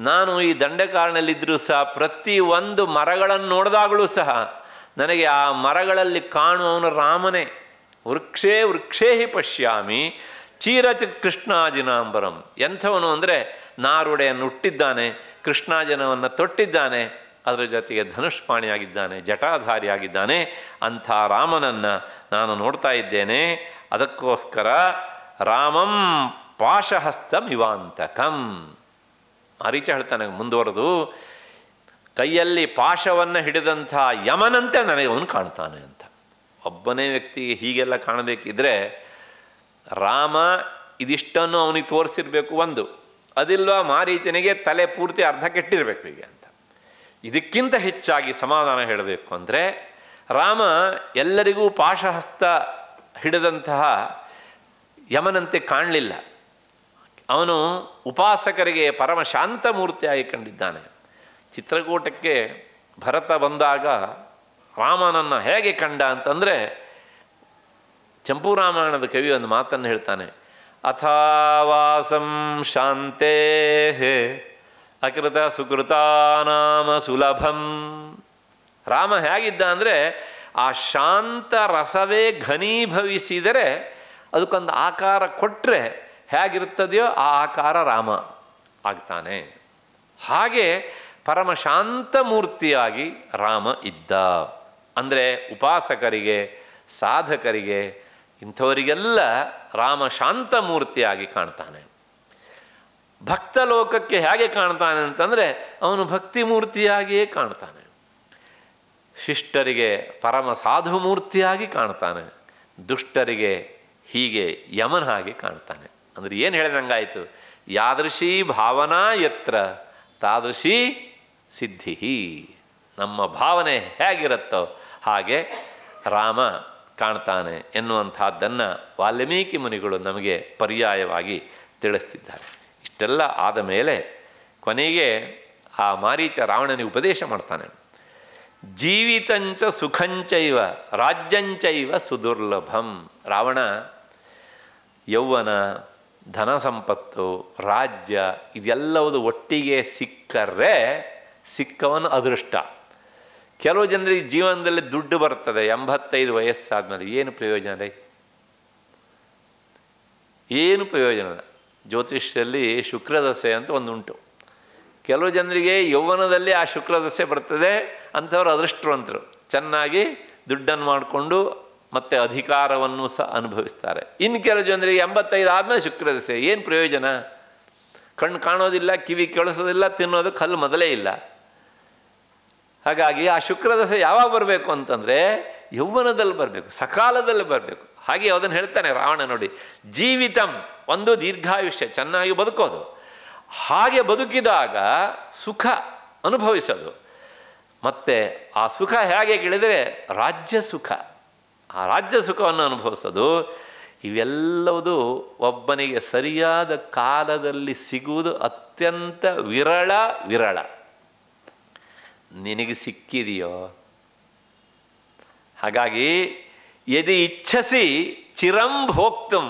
ನಾನು ಈ ದಂಡೆಕಾರನಲ್ಲಿದ್ದರೂ ಸಹ ಪ್ರತಿ ಒಂದು ಮರಗಳನ್ನು ನೋಡಿದಾಗಲೂ ಸಹ ನನಗೆ ಆ ಮರಗಳಲ್ಲಿ ಕಾಣುವವನು ರಾಮನೇ ವೃಕ್ಷೇ ವೃಕ್ಷೇ ಹಿ ಪಶ್ಯಾಮಿ ಚೀರಚ ಕೃಷ್ಣಾಜಿನಾಂಬರಂ ಎಂಥವನು ಅಂದರೆ ನಾರುಡೆಯನ್ನು ಹುಟ್ಟಿದ್ದಾನೆ ಕೃಷ್ಣಾಜನವನ್ನು ತೊಟ್ಟಿದ್ದಾನೆ ಅದರ ಜೊತೆಗೆ ಧನುಷ್ಪಾಣಿಯಾಗಿದ್ದಾನೆ ಜಟಾಧಾರಿಯಾಗಿದ್ದಾನೆ ಅಂಥ ರಾಮನನ್ನು ನಾನು ನೋಡ್ತಾ ಇದ್ದೇನೆ ಅದಕ್ಕೋಸ್ಕರ ರಾಮಂ ಪಾಶಹಸ್ತಮಿವಾಂತಕಂ ಆ ರೀತಿ ಹೇಳ್ತಾನೆ ಮುಂದುವರೆದು ಕೈಯಲ್ಲಿ ಪಾಶವನ್ನು ಹಿಡಿದಂಥ ಯಮನಂತೆ ನನಗೆ ಅವನು ಕಾಣ್ತಾನೆ ಅಂತ ಒಬ್ಬನೇ ವ್ಯಕ್ತಿಗೆ ಹೀಗೆಲ್ಲ ಕಾಣಬೇಕಿದ್ರೆ ರಾಮ ಇದಿಷ್ಟನ್ನು ಅವನಿಗೆ ತೋರಿಸಿರ್ಬೇಕು ಒಂದು ಅದಿಲ್ವಾ ಮಾರೀಚನಿಗೆ ತಲೆ ಪೂರ್ತಿ ಅರ್ಧ ಕೆಟ್ಟಿರಬೇಕು ಹೀಗೆ ಅಂತ ಇದಕ್ಕಿಂತ ಹೆಚ್ಚಾಗಿ ಸಮಾಧಾನ ಹೇಳಬೇಕು ಅಂದರೆ ರಾಮ ಎಲ್ಲರಿಗೂ ಪಾಶಹಸ್ತ ಹಿಡಿದಂತಹ ಯಮನಂತೆ ಕಾಣಲಿಲ್ಲ ಅವನು ಉಪಾಸಕರಿಗೆ ಪರಮ ಮೂರ್ತಿಯಾಗಿ ಕಂಡಿದ್ದಾನೆ ಚಿತ್ರಕೂಟಕ್ಕೆ ಭರತ ಬಂದಾಗ ರಾಮನನ್ನು ಹೇಗೆ ಕಂಡ ಅಂತಂದರೆ ಚಂಪು ರಾಮಾಯಣದ ಕವಿ ಒಂದು ಮಾತನ್ನು ಹೇಳ್ತಾನೆ ಅಥಾವಾಸಂ ಶಾಂತೇ ಅಕೃತ ಸುಕೃತಾನಾಮ ಸುಲಭಂ ರಾಮ ಹೇಗಿದ್ದ ಅಂದರೆ ಆ ಶಾಂತ ರಸವೇ ಘನೀಭವಿಸಿದರೆ ಅದಕ್ಕೊಂದು ಆಕಾರ ಕೊಟ್ಟರೆ ಹೇಗಿರ್ತದೆಯೋ ಆ ಆಕಾರ ರಾಮ ಆಗ್ತಾನೆ ಹಾಗೆ ಶಾಂತ ಮೂರ್ತಿಯಾಗಿ ರಾಮ ಇದ್ದ ಅಂದರೆ ಉಪಾಸಕರಿಗೆ ಸಾಧಕರಿಗೆ ಇಂಥವರಿಗೆಲ್ಲ ರಾಮ ಶಾಂತ ಮೂರ್ತಿಯಾಗಿ ಕಾಣ್ತಾನೆ ಭಕ್ತ ಲೋಕಕ್ಕೆ ಹೇಗೆ ಕಾಣ್ತಾನೆ ಅಂತಂದರೆ ಅವನು ಭಕ್ತಿ ಮೂರ್ತಿಯಾಗಿಯೇ ಕಾಣ್ತಾನೆ ಶಿಷ್ಟರಿಗೆ ಪರಮ ಸಾಧು ಮೂರ್ತಿಯಾಗಿ ಕಾಣ್ತಾನೆ ದುಷ್ಟರಿಗೆ ಹೀಗೆ ಯಮನ ಹಾಗೆ ಕಾಣ್ತಾನೆ ಅಂದರೆ ಏನು ಹೇಳಿದಂಗಾಯಿತು ಯಾದೃಶಿ ಭಾವನಾ ಎತ್ರ ತಾದೃಶಿ ಸಿದ್ಧಿ ನಮ್ಮ ಭಾವನೆ ಹೇಗಿರುತ್ತೋ ಹಾಗೆ ರಾಮ ಕಾಣ್ತಾನೆ ಎನ್ನುವಂಥದ್ದನ್ನು ವಾಲ್ಮೀಕಿ ಮುನಿಗಳು ನಮಗೆ ಪರ್ಯಾಯವಾಗಿ ತಿಳಿಸ್ತಿದ್ದಾರೆ ಇಷ್ಟೆಲ್ಲ ಆದ ಮೇಲೆ ಕೊನೆಗೆ ಆ ಮಾರೀಚ ರಾವಣನಿಗೆ ಉಪದೇಶ ಮಾಡ್ತಾನೆ ಜೀವಿತಂಚ ಸುಖಂಚೈವ ರಾಜ್ಯಂಚೈವ ಸುದುರ್ಲಭಂ ರಾವಣ ಯೌವನ ಧನ ಸಂಪತ್ತು ರಾಜ್ಯ ಇದೆಲ್ಲವೂ ಒಟ್ಟಿಗೆ ಸಿಕ್ಕರೆ ಸಿಕ್ಕವನು ಅದೃಷ್ಟ ಕೆಲವು ಜನರಿಗೆ ಜೀವನದಲ್ಲಿ ದುಡ್ಡು ಬರ್ತದೆ ಎಂಬತ್ತೈದು ವಯಸ್ಸಾದಮೇಲೆ ಏನು ಪ್ರಯೋಜನ ರೀ ಏನು ಪ್ರಯೋಜನ ಜ್ಯೋತಿಷ್ಯದಲ್ಲಿ ಶುಕ್ರದಸೆ ಅಂತ ಒಂದುಂಟು ಕೆಲವು ಜನರಿಗೆ ಯೌವನದಲ್ಲಿ ಆ ಶುಕ್ರದಸೆ ಬರ್ತದೆ ಅಂಥವ್ರು ಅದೃಷ್ಟವಂತರು ಚೆನ್ನಾಗಿ ದುಡ್ಡನ್ನು ಮಾಡಿಕೊಂಡು ಮತ್ತು ಅಧಿಕಾರವನ್ನು ಸಹ ಅನುಭವಿಸ್ತಾರೆ ಇನ್ನು ಕೆಲವು ಜನರಿಗೆ ಎಂಬತ್ತೈದು ಆದಮೇಲೆ ಶುಕ್ರದಸೆ ಏನು ಪ್ರಯೋಜನ ಕಣ್ಣು ಕಾಣೋದಿಲ್ಲ ಕಿವಿ ಕೇಳಿಸೋದಿಲ್ಲ ತಿನ್ನೋದು ಕಲ್ಲು ಮೊದಲೇ ಇಲ್ಲ ಹಾಗಾಗಿ ಆ ಶುಕ್ರದಸೆ ಯಾವಾಗ ಬರಬೇಕು ಅಂತಂದರೆ ಯೌವನದಲ್ಲಿ ಬರಬೇಕು ಸಕಾಲದಲ್ಲಿ ಬರಬೇಕು ಹಾಗೆ ಅದನ್ನು ಹೇಳ್ತಾನೆ ರಾವಣ ನೋಡಿ ಜೀವಿತಂ ಒಂದು ದೀರ್ಘಾಯುಷ್ಯ ಚೆನ್ನಾಗಿ ಬದುಕೋದು ಹಾಗೆ ಬದುಕಿದಾಗ ಸುಖ ಅನುಭವಿಸೋದು ಮತ್ತು ಆ ಸುಖ ಹೇಗೆ ಕೇಳಿದರೆ ರಾಜ್ಯ ಸುಖ ಆ ರಾಜ್ಯ ಸುಖವನ್ನು ಅನುಭವಿಸೋದು ಇವೆಲ್ಲವುದು ಒಬ್ಬನಿಗೆ ಸರಿಯಾದ ಕಾಲದಲ್ಲಿ ಸಿಗುವುದು ಅತ್ಯಂತ ವಿರಳ ವಿರಳ ನಿನಗೆ ಸಿಕ್ಕಿದೆಯೋ ಹಾಗಾಗಿ ಎದಿ ಇಚ್ಛಸಿ ಚಿರಂ ಭೋಕ್ತಂ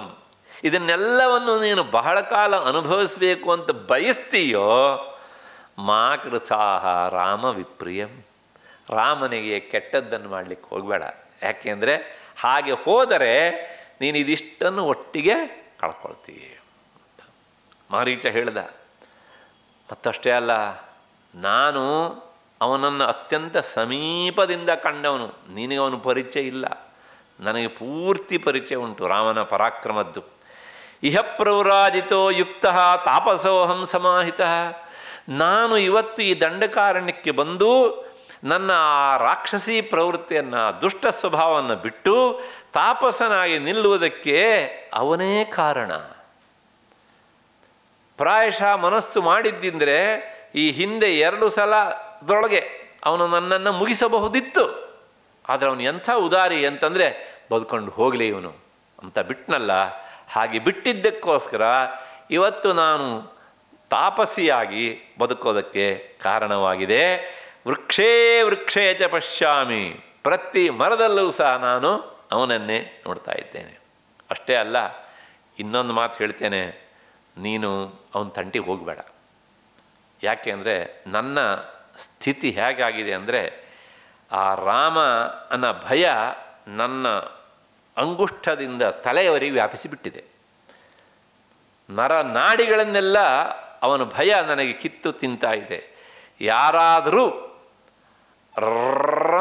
ಇದನ್ನೆಲ್ಲವನ್ನು ನೀನು ಬಹಳ ಕಾಲ ಅನುಭವಿಸಬೇಕು ಅಂತ ಬಯಸ್ತೀಯೋ ಮಾ ಕೃತಾಹ ರಾಮ ವಿಪ್ರಿಯಂ ರಾಮನಿಗೆ ಕೆಟ್ಟದ್ದನ್ನು ಮಾಡಲಿಕ್ಕೆ ಹೋಗಬೇಡ ಯಾಕೆಂದರೆ ಹಾಗೆ ಹೋದರೆ ನೀನು ಇದಿಷ್ಟನ್ನು ಒಟ್ಟಿಗೆ ಕಳ್ಕೊಳ್ತೀಯ ಮಾರೀಚ ಹೇಳ್ದ ಮತ್ತಷ್ಟೇ ಅಲ್ಲ ನಾನು ಅವನನ್ನು ಅತ್ಯಂತ ಸಮೀಪದಿಂದ ಕಂಡವನು ನಿನಗೆ ಅವನು ಪರಿಚಯ ಇಲ್ಲ ನನಗೆ ಪೂರ್ತಿ ಪರಿಚಯ ಉಂಟು ರಾಮನ ಪರಾಕ್ರಮದ್ದು ಇಹ ಪ್ರವರಾಜಿತೋ ಯುಕ್ತ ತಾಪಸೋಹಂ ಸಮಾಹಿತ ನಾನು ಇವತ್ತು ಈ ದಂಡಕಾರಣ್ಯಕ್ಕೆ ಬಂದು ನನ್ನ ಆ ರಾಕ್ಷಸಿ ಪ್ರವೃತ್ತಿಯನ್ನು ದುಷ್ಟ ಸ್ವಭಾವವನ್ನು ಬಿಟ್ಟು ತಾಪಸನಾಗಿ ನಿಲ್ಲುವುದಕ್ಕೆ ಅವನೇ ಕಾರಣ ಪ್ರಾಯಶಃ ಮನಸ್ಸು ಮಾಡಿದ್ದಿಂದರೆ ಈ ಹಿಂದೆ ಎರಡು ಸಲ ಅವನು ನನ್ನನ್ನು ಮುಗಿಸಬಹುದಿತ್ತು ಆದರೆ ಅವನು ಎಂಥ ಉದಾರಿ ಅಂತಂದರೆ ಬದುಕೊಂಡು ಹೋಗಲಿ ಇವನು ಅಂತ ಬಿಟ್ಟನಲ್ಲ ಹಾಗೆ ಬಿಟ್ಟಿದ್ದಕ್ಕೋಸ್ಕರ ಇವತ್ತು ನಾನು ತಾಪಸಿಯಾಗಿ ಬದುಕೋದಕ್ಕೆ ಕಾರಣವಾಗಿದೆ ವೃಕ್ಷೇ ವೃಕ್ಷೇ ಚ ಪಶ್ಯಾಮಿ ಪ್ರತಿ ಮರದಲ್ಲೂ ಸಹ ನಾನು ಅವನನ್ನೇ ನೋಡ್ತಾ ಇದ್ದೇನೆ ಅಷ್ಟೇ ಅಲ್ಲ ಇನ್ನೊಂದು ಮಾತು ಹೇಳ್ತೇನೆ ನೀನು ಅವನ ತಂಟಿಗೆ ಹೋಗಬೇಡ ಯಾಕೆ ಅಂದರೆ ನನ್ನ ಸ್ಥಿತಿ ಹೇಗಾಗಿದೆ ಅಂದರೆ ಆ ರಾಮ ಅನ್ನೋ ಭಯ ನನ್ನ ಅಂಗುಷ್ಠದಿಂದ ತಲೆಯವರೆಗೆ ವ್ಯಾಪಿಸಿಬಿಟ್ಟಿದೆ ನರ ನಾಡಿಗಳನ್ನೆಲ್ಲ ಅವನ ಭಯ ನನಗೆ ಕಿತ್ತು ತಿಂತಾ ಇದೆ ಯಾರಾದರೂ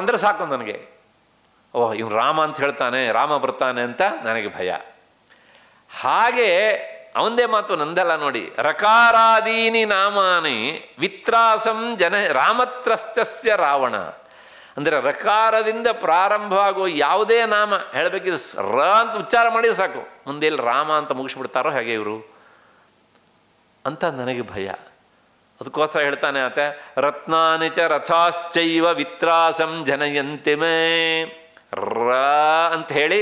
ಅಂದರೆ ಸಾಕು ನನಗೆ ಓಹ್ ಇವನು ರಾಮ ಅಂತ ಹೇಳ್ತಾನೆ ರಾಮ ಬರ್ತಾನೆ ಅಂತ ನನಗೆ ಭಯ ಹಾಗೆ ಅವಂದೇ ಮಾತು ನಂದಲ್ಲ ನೋಡಿ ರಕಾರಾದೀನಿ ನಾಮಾನಿ ವಿತ್ರಾಸಂ ಜನ ರಾಮತ್ರಸ್ತಸ್ಯ ರಾವಣ ಅಂದರೆ ರಕಾರದಿಂದ ಪ್ರಾರಂಭ ಆಗೋ ಯಾವುದೇ ನಾಮ ಹೇಳಬೇಕಿದ್ರೆ ರ ಅಂತ ಉಚ್ಚಾರ ಮಾಡಿ ಸಾಕು ಮುಂದೆ ರಾಮ ಅಂತ ಮುಗಿಸ್ಬಿಡ್ತಾರೋ ಹಾಗೆ ಇವರು ಅಂತ ನನಗೆ ಭಯ ಅದಕ್ಕೋಸ್ಕರ ಹೇಳ್ತಾನೆ ಆತ ರತ್ನಾನಿಚ ಚ ರಥಾಶ್ಚೈವ ವಿತ್ರಾಸಂ ಜನಯಂತಿ ಮೇ ರ ಅಂತ ಹೇಳಿ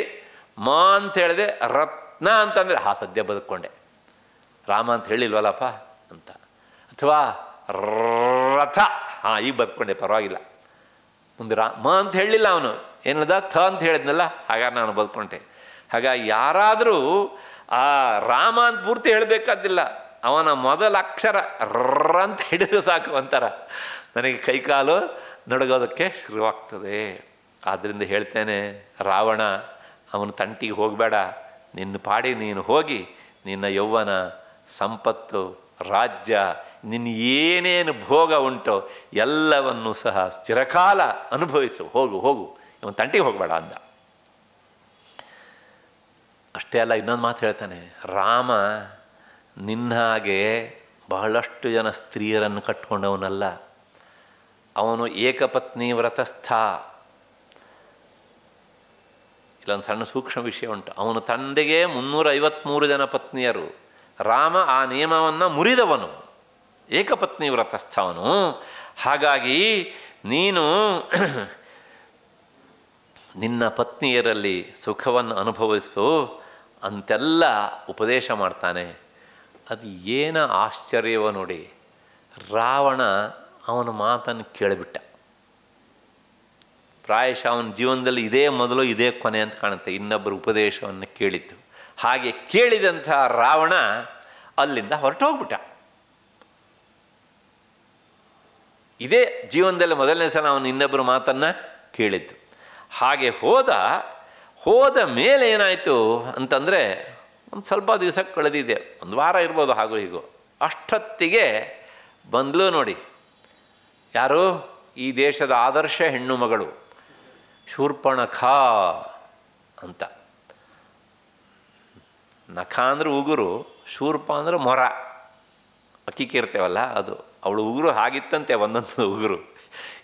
ಮಾ ಅಂತ ಹೇಳಿದೆ ರತ್ನ ಅಂತಂದರೆ ಹಾ ಸದ್ಯ ಬದುಕೊಂಡೆ ರಾಮ ಅಂತ ಹೇಳಿಲ್ವಲ್ಲಪ್ಪ ಅಂತ ಅಥವಾ ರಥ ಹಾಂ ಈಗ ಬದುಕೊಂಡೆ ಪರವಾಗಿಲ್ಲ ಮುಂದೆ ರಾ ಮಾ ಅಂತ ಹೇಳಿಲ್ಲ ಅವನು ಏನದ ಥ ಅಂತ ಹೇಳಿದ್ನಲ್ಲ ಹಾಗಾಗಿ ನಾನು ಬದುಕೊಂಡೆ ಹಾಗಾಗಿ ಯಾರಾದರೂ ಆ ರಾಮ ಅಂತ ಪೂರ್ತಿ ಹೇಳಬೇಕಾದಿಲ್ಲ ಅವನ ಮೊದಲ ಅಕ್ಷರ ರ್ರ ಅಂತ ಹಿಡಿದು ಸಾಕು ಅಂತಾರ ನನಗೆ ಕೈಕಾಲು ನಡುಗೋದಕ್ಕೆ ಶುರುವಾಗ್ತದೆ ಆದ್ದರಿಂದ ಹೇಳ್ತೇನೆ ರಾವಣ ಅವನ ತಂಟಿಗೆ ಹೋಗಬೇಡ ನಿನ್ನ ಪಾಡಿ ನೀನು ಹೋಗಿ ನಿನ್ನ ಯೌವನ ಸಂಪತ್ತು ರಾಜ್ಯ ನಿನ್ನ ಏನೇನು ಭೋಗ ಉಂಟೋ ಎಲ್ಲವನ್ನೂ ಸಹ ಸ್ಥಿರಕಾಲ ಅನುಭವಿಸು ಹೋಗು ಹೋಗು ಇವನು ತಂಟಿಗೆ ಹೋಗಬೇಡ ಅಂದ ಅಷ್ಟೇ ಅಲ್ಲ ಇನ್ನೊಂದು ಮಾತು ಹೇಳ್ತಾನೆ ರಾಮ ನಿನ್ನ ಹಾಗೆ ಬಹಳಷ್ಟು ಜನ ಸ್ತ್ರೀಯರನ್ನು ಕಟ್ಕೊಂಡವನಲ್ಲ ಅವನು ಏಕಪತ್ನಿ ವ್ರತಸ್ಥ ಇಲ್ಲೊಂದು ಸಣ್ಣ ಸೂಕ್ಷ್ಮ ವಿಷಯ ಉಂಟು ಅವನು ತಂದೆಗೆ ಮುನ್ನೂರ ಐವತ್ತ್ಮೂರು ಜನ ಪತ್ನಿಯರು ರಾಮ ಆ ನಿಯಮವನ್ನು ಮುರಿದವನು ಏಕಪತ್ನಿ ವ್ರತಸ್ಥವನು ಹಾಗಾಗಿ ನೀನು ನಿನ್ನ ಪತ್ನಿಯರಲ್ಲಿ ಸುಖವನ್ನು ಅನುಭವಿಸು ಅಂತೆಲ್ಲ ಉಪದೇಶ ಮಾಡ್ತಾನೆ ಅದು ಏನ ಆಶ್ಚರ್ಯವೋ ನೋಡಿ ರಾವಣ ಅವನ ಮಾತನ್ನು ಕೇಳಿಬಿಟ್ಟ ಪ್ರಾಯಶಃ ಅವನ ಜೀವನದಲ್ಲಿ ಇದೇ ಮೊದಲು ಇದೇ ಕೊನೆ ಅಂತ ಕಾಣುತ್ತೆ ಇನ್ನೊಬ್ಬರ ಉಪದೇಶವನ್ನು ಕೇಳಿದ್ದು ಹಾಗೆ ಕೇಳಿದಂಥ ರಾವಣ ಅಲ್ಲಿಂದ ಹೊರಟೋಗ್ಬಿಟ್ಟ ಇದೇ ಜೀವನದಲ್ಲಿ ಮೊದಲನೇ ಸಲ ಅವನು ಇನ್ನೊಬ್ಬರ ಮಾತನ್ನು ಕೇಳಿದ್ದು ಹಾಗೆ ಹೋದ ಹೋದ ಮೇಲೆ ಏನಾಯಿತು ಅಂತಂದರೆ ಒಂದು ಸ್ವಲ್ಪ ದಿವಸ ಕಳೆದಿದೆ ಒಂದು ವಾರ ಇರ್ಬೋದು ಹಾಗೂ ಹೀಗೂ ಅಷ್ಟೊತ್ತಿಗೆ ಬಂದಲು ನೋಡಿ ಯಾರು ಈ ದೇಶದ ಆದರ್ಶ ಹೆಣ್ಣು ಮಗಳು ಶೂರ್ಪಣಖ ಅಂತ ನಖ ಅಂದರೆ ಉಗುರು ಶೂರ್ಪ ಅಂದ್ರೆ ಮೊರ ಅಕ್ಕಿಕ್ಕಿರ್ತೇವಲ್ಲ ಅದು ಅವಳು ಉಗುರು ಹಾಗಿತ್ತಂತೆ ಒಂದೊಂದು ಉಗುರು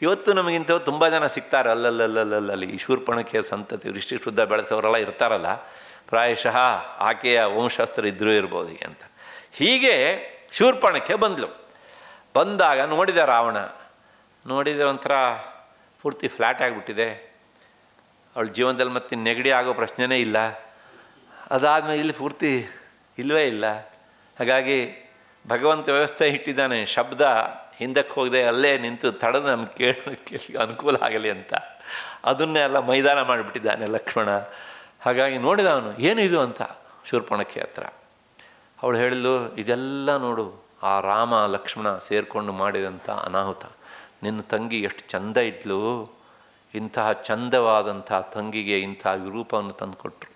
ಇವತ್ತು ನಮಗಿಂತ ತುಂಬ ಜನ ಸಿಗ್ತಾರೆ ಅಲ್ಲಲ್ಲಲ್ಲಲ್ಲಲ್ಲಿ ಈ ಶೂರ್ಪಣಕ್ಕೆ ಸಂತತಿ ಇಷ್ಟು ಶುದ್ಧ ಬೆಳೆಸೋರೆಲ್ಲ ಇರ್ತಾರಲ್ಲ ಪ್ರಾಯಶಃ ಆಕೆಯ ವಂಶಸ್ತ್ರ ಇದ್ದರೂ ಇರ್ಬೋದು ಹೀಗೆ ಅಂತ ಹೀಗೆ ಶೂರ್ಪಣಕ್ಕೆ ಬಂದಳು ಬಂದಾಗ ನೋಡಿದ ರಾವಣ ನೋಡಿದ ಒಂಥರ ಪೂರ್ತಿ ಫ್ಲ್ಯಾಟ್ ಆಗಿಬಿಟ್ಟಿದೆ ಅವಳ ಜೀವನದಲ್ಲಿ ಮತ್ತೆ ನೆಗಡಿ ಆಗೋ ಪ್ರಶ್ನೆನೇ ಇಲ್ಲ ಅದಾದಮೇಲೆ ಇಲ್ಲಿ ಪೂರ್ತಿ ಇಲ್ಲವೇ ಇಲ್ಲ ಹಾಗಾಗಿ ಭಗವಂತ ವ್ಯವಸ್ಥೆ ಇಟ್ಟಿದ್ದಾನೆ ಶಬ್ದ ಹಿಂದಕ್ಕೆ ಹೋಗದೆ ಅಲ್ಲೇ ನಿಂತು ತಡೆದು ನಮ್ಗೆ ಕೇಳೋಕ್ಕೆ ಅನುಕೂಲ ಆಗಲಿ ಅಂತ ಅದನ್ನೇ ಎಲ್ಲ ಮೈದಾನ ಮಾಡಿಬಿಟ್ಟಿದ್ದಾನೆ ಲಕ್ಷ್ಮಣ ಹಾಗಾಗಿ ನೋಡಿದ ಅವನು ಏನಿದು ಅಂತ ಶೂರ್ಪಣಕ್ಕೆ ಹತ್ರ ಅವಳು ಹೇಳಿದ್ಲು ಇದೆಲ್ಲ ನೋಡು ಆ ರಾಮ ಲಕ್ಷ್ಮಣ ಸೇರಿಕೊಂಡು ಮಾಡಿದಂಥ ಅನಾಹುತ ನಿನ್ನ ತಂಗಿ ಎಷ್ಟು ಚಂದ ಇದ್ಲು ಇಂತಹ ಚಂದವಾದಂಥ ತಂಗಿಗೆ ಇಂಥ ವಿರೂಪವನ್ನು ತಂದುಕೊಟ್ರು